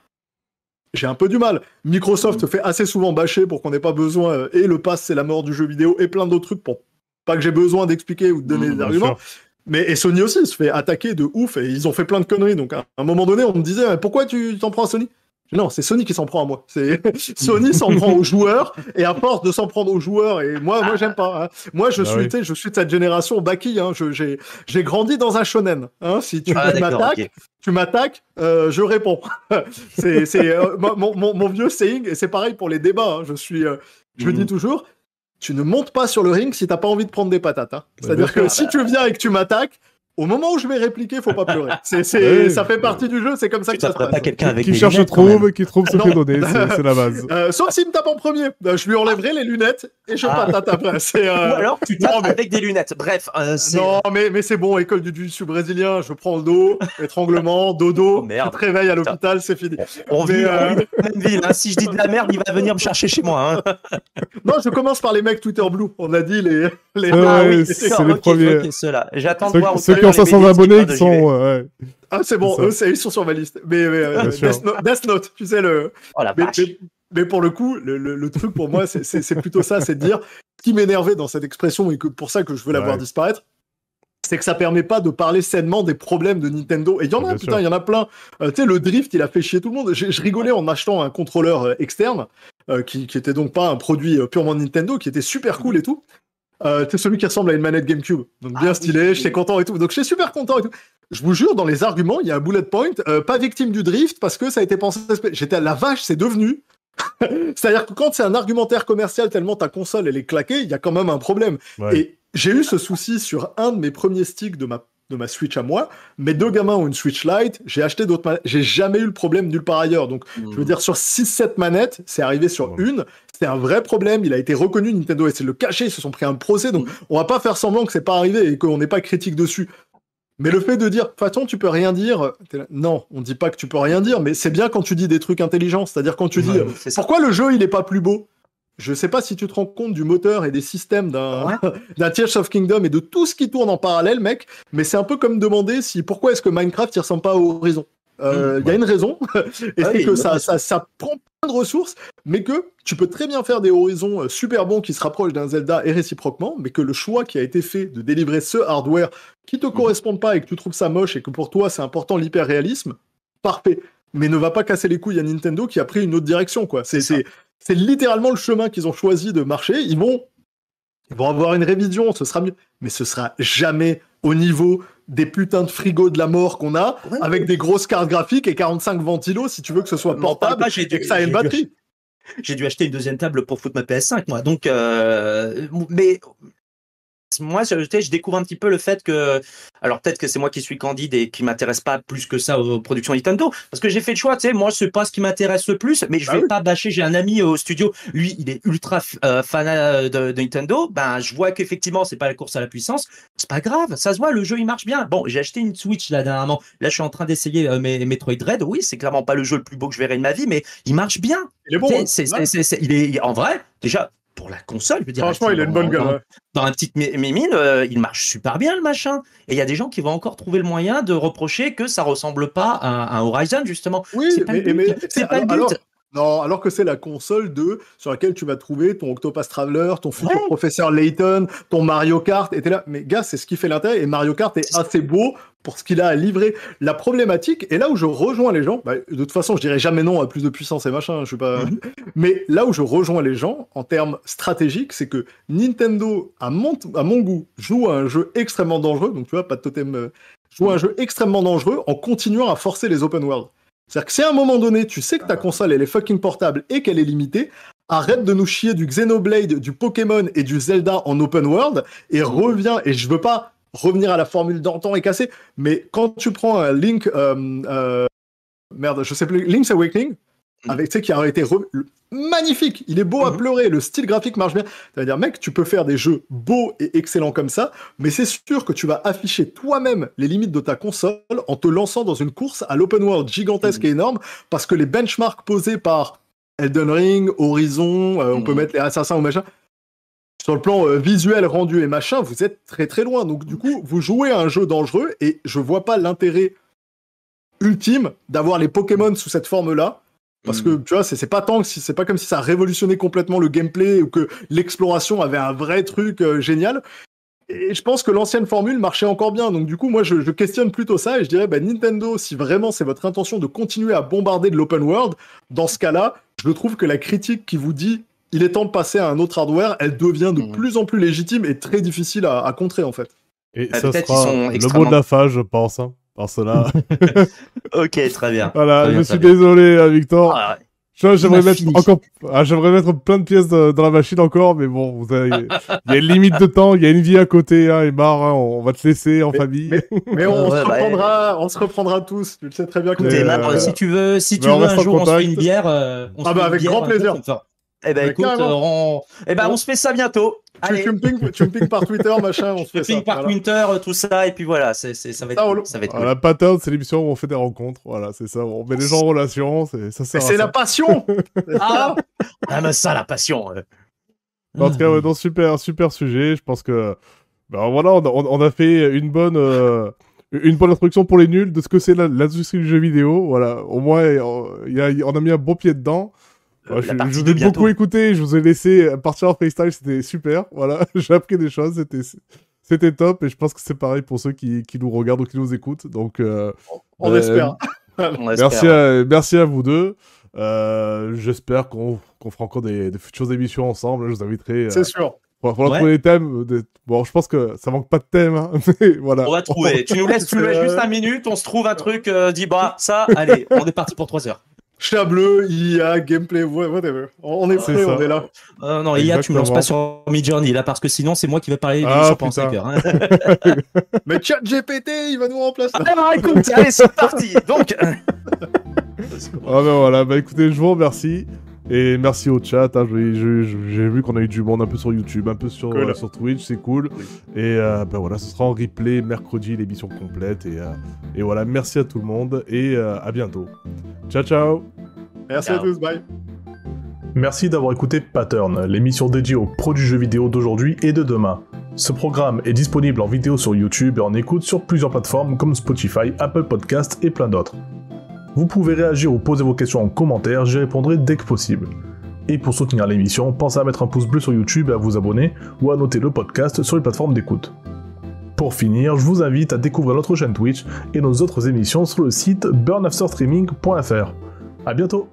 j'ai un peu du mal. Microsoft mm. fait assez souvent bâcher pour qu'on n'ait pas besoin, euh, et le pass, c'est la mort du jeu vidéo, et plein d'autres trucs. pour pas que j'ai besoin d'expliquer ou de donner des arguments. Mais et Sony aussi se fait attaquer de ouf, et ils ont fait plein de conneries. Donc, à un moment donné, on me disait Pourquoi tu t'en prends à Sony non, c'est Sony qui s'en prend à moi. C'est Sony s'en prend aux joueurs et à force de s'en prendre aux joueurs et moi, moi ah. j'aime pas. Hein. Moi, je bah suis, je suis de cette génération Baki. Hein. j'ai, j'ai grandi dans un shonen. Hein. Si tu ah, m'attaques, tu m'attaques, euh, je réponds. c'est, euh, mon, vieux saying et c'est pareil pour les débats. Je suis, euh, je dis mm. toujours, tu ne montes pas sur le ring si tu t'as pas envie de prendre des patates. Bah, C'est-à-dire que si tu viens et que tu m'attaques, au moment où je vais répliquer, faut pas pleurer. C'est, ça fait partie du jeu, c'est comme ça que ça se passe. pas quelqu'un avec qui des cherche trouve, qui trouve se fait donner, c'est, la base. Euh, sauf s'il me tape en premier, euh, je lui enlèverai les lunettes et je ah. patate après. Euh... Ou alors tu tapes avec des lunettes. Bref. Euh, non, euh, mais, mais c'est bon, école du jiu brésilien, je prends le dos, étranglement, dodo, oh, merde. à l'hôpital, c'est fini. On vit même ville. Hein. Si je dis de la merde, il va venir me chercher chez moi. Hein. non, je commence par les mecs Twitter Blue. On a dit les. les... Ah, oui, c'est, les premiers. J'attends de voir ont 500 abonnés qui sont. Ah, c'est bon, eux, ils sont sur ma liste. Mais, euh, Death, Note, tu sais, le. Oh mais, pour le coup, le, truc pour moi, c'est plutôt ça c'est de dire, qui m'énervait dans cette expression et que pour ça que je veux la voir disparaître, c'est que ça permet pas de parler sainement des problèmes de Nintendo. Et il y en a, putain, il y en a plein. Euh, tu sais, le drift, il a fait chier tout le monde. Je rigolais en achetant un contrôleur euh, externe, qui, qui était donc pas un produit purement Nintendo, qui était super cool et tout c'est euh, celui qui ressemble à une manette GameCube. Donc bien ah stylé, je suis content et tout. Donc j'étais super content et tout. Je vous jure, dans les arguments, il y a un bullet point, euh, pas victime du drift parce que ça a été pensé. J'étais à la vache, c'est devenu. C'est-à-dire que quand c'est un argumentaire commercial tellement ta console elle est claquée, il y a quand même un problème. Et j'ai eu ce souci sur un de mes premiers sticks de ma de ma Switch à moi. Mes deux gamins ont une Switch Lite. J'ai acheté d'autres manettes. J'ai jamais eu le problème nulle part ailleurs. Donc, je veux mhm. dire, sur 6-7 manettes, c'est arrivé sur une. C'était un vrai problème. Il a été reconnu, Nintendo essayé de le cacher. Ils se sont pris un procès. Donc, mhm. on va pas faire semblant que c'est pas arrivé et qu'on n'est pas critique dessus. Mais le fait de dire, tu peux rien dire, non, on dit pas que tu peux rien dire, mais c'est bien quand tu dis des trucs intelligents. C'est-à-dire quand tu dis, pourquoi le jeu, il est pas plus beau je sais pas si tu te rends compte du moteur et des systèmes d'un ouais. Tears of Kingdom et de tout ce qui tourne en parallèle, mec, mais c'est un peu comme demander si pourquoi est-ce que Minecraft ne ressemble pas à Horizon. Euh, hmm, il y a une raison, et c'est ah que ça, prend plein de ressources, mais que tu peux très bien faire des horizons euh, super bons qui se rapprochent d'un Zelda et réciproquement, mais que le choix qui a été fait de délivrer ce hardware qui te mhm. correspond pas et que tu trouves ça moche et que pour toi c'est important l'hyper réalisme, parfait mais ne va pas casser les couilles à Nintendo qui a pris une autre direction quoi. C'est c'est littéralement le chemin qu'ils ont choisi de marcher. Ils vont, ils vont avoir une révision, ce sera mieux, mais ce sera jamais au niveau des putains de frigos de la mort qu'on a, avec des grosses cartes graphiques et 45 ventilos si tu veux que ce soit portable et que ça ait une batterie. J'ai dû acheter une deuxième table pour foutre ma PS5, moi. Donc, euh, mais moi, je, je, découvre un petit peu le fait que, alors peut-être que c'est moi qui suis candide et qui m'intéresse pas plus que ça aux productions Nintendo, parce que j'ai fait le choix, tu sais, moi, c'est pas ce qui m'intéresse le plus, mais je ah vais pas bâcher. J'ai un ami au studio, lui, il est ultra euh, fan euh, de, Nintendo. Ben, je vois qu'effectivement, c'est pas la course à la puissance. C'est pas grave, ça se voit, le jeu il marche bien. Bon, j'ai acheté une Switch là dernièrement. Là, je suis en train d'essayer euh, Metroid Red. Oui, c'est clairement pas le jeu le plus beau que je verrai de ma vie, mais il marche bien. Il est bon. il est en vrai. Déjà, pour la console, je veux dire. Franchement, il a une bonne gueule. Dans, un petit mémine, euh, il marche super bien le machin. Et il y a des gens qui vont encore trouver le moyen de reprocher que ça ressemble pas à, un Horizon, justement. Oui, c'est pas mais, le pas le non, alors que c'est la console 2 sur laquelle tu vas trouver ton Octopus Traveler, ton futur professeur Layton, ton Mario Kart, et t'es là. Mais gars, c'est ce qui fait l'intérêt, et Mario Kart est assez beau pour ce qu'il a à livrer. La problématique, et là où je rejoins les gens, bah, de toute façon, je dirais jamais non à plus de puissance et machin, je pas. Mhm. Mais là où je rejoins les gens en termes stratégiques, c'est que Nintendo, à mon, goût, joue à un jeu extrêmement dangereux, donc tu vois, pas de totem, euh, joue à un jeu extrêmement dangereux en continuant à forcer les open world. C'est-à-dire que si à un moment donné, tu sais que ta console, elle est fucking portable et qu'elle est limitée, arrête de nous chier du Xenoblade, du Pokémon et du Zelda en open world et reviens. Et je veux pas revenir à la formule d'antan et casser, mais quand tu prends un Link. Euh, euh, merde, je sais plus. Link's Awakening Mm. avec tu qui aurait été magnifique. Il est beau à mm-hmm. pleurer, le style graphique marche bien. Ça veut dire mec, tu peux faire des jeux beaux et excellents comme ça, mais c'est sûr que tu vas afficher toi-même les limites de ta console en te lançant dans une course à l'open world gigantesque mm. et énorme parce que les benchmarks posés par Elden Ring, Horizon, euh, on peut mm. mettre les assassins ou machin sur le plan euh, visuel rendu et machin, vous êtes très très loin. Donc du coup, vous jouez à un jeu dangereux et je vois pas l'intérêt ultime d'avoir les Pokémon sous cette forme-là parce mm. que tu vois, c'est pas tant que si c'est pas comme si ça révolutionnait complètement le gameplay ou que l'exploration avait un vrai truc euh, génial. Et je pense que l'ancienne formule marchait encore bien. Donc du coup, moi, je, questionne plutôt ça et je dirais, bah, Nintendo, si vraiment c'est votre intention de continuer à bombarder de l'open world, dans ce cas-là, je trouve que la critique qui vous dit il est temps de passer à un autre hardware, elle devient de mm. plus en plus légitime et très difficile à, contrer en fait. Ah, et ça sera le mot de la fin, je pense. Hein. Par cela. ok, très bien. Voilà, je suis désolé, hein, Victor. Ah, ouais. J'aimerais mettre encore, ah, j'aimerais mettre plein de pièces dans la machine encore, mais bon, vous avez... il y a une limite de temps, il y a une vie à côté, hein, et marre, hein, on va te laisser en famille. Mais, mais on, se bah, reprendra, on se reprendra tous. Tu le sais très bien. Que... es là, si tu veux, si tu veux un jour, on se fait une bière. Euh, on ah bah avec grand euh, plaisir. Eh ben, écoute, euh, eh ben, on... se fait ça bientôt. Tu, me par Twitter, machin, on se fait par Twitter, euh, tout ça, et puis voilà, ça va être, ça va être La patate, c'est l'émission où on fait des rencontres, voilà, c'est ça, on met les gens en relation, c'est, ça C'est la passion Ah, ça, la passion ah, ah, euh. En tout cas, super, super sujet, je pense que... Ben, voilà, on a, fait une bonne... une bonne introduction pour les nuls de ce que c'est l'industrie du jeu vidéo. Voilà, au moins, y on a mis un bon pied dedans je, vous ai beaucoup écouté, je vous ai laissé euh, partir en freestyle, c'était super. Voilà, j'ai appris des choses, c'était c'était top et je pense que c'est pareil pour ceux qui, qui, nous regardent ou qui nous écoutent. Donc euh, euh, on, espère. merci à, merci à vous deux. J'espère qu'on fera encore des, futures émissions ensemble. Je vous inviterai. c'est sûr. Pour, va trouver des thèmes. Bon, je pense que ça manque pas de thème, hein, voilà. On va trouver. tu nous laisses, juste un minute, on se trouve un truc, dis bah ça, allez, on est parti pour 3 heures chat bleu, IA, gameplay, whatever. On est prêt, on est là. Euh, non, IA, tu me lances pas sur Midjourney là parce que sinon c'est moi qui vais parler sur ah, Pansaker. Hein. Mais chat GPT, il va nous remplacer. Ah, bah, écoute, allez, c'est parti. Donc. ah ben voilà, bah écoutez, je vous remercie. Et merci au chat. Hein, j'ai vu qu'on a eu du monde un peu sur YouTube, un peu sur, euh, Twitch, c'est cool. Et euh, ben voilà, ce sera en replay mercredi, l'émission complète. Et, euh, voilà, merci à tout le monde et à bientôt. Ciao, ciao. Merci à tous, bye. Merci d'avoir écouté Pattern, l'émission dédiée aux produits jeux vidéo d'aujourd'hui et de demain. Ce programme est disponible en vidéo sur YouTube et en écoute sur plusieurs plateformes comme Spotify, Apple Podcasts et plein d'autres. Vous pouvez réagir ou poser vos questions en commentaire, j'y répondrai dès que possible. Et pour soutenir l'émission, pensez à mettre un pouce bleu sur YouTube et à vous abonner ou à noter le podcast sur les plateformes d'écoute. Pour finir, je vous invite à découvrir notre chaîne Twitch et nos autres émissions sur le site burnafterstreaming.fr. A bientôt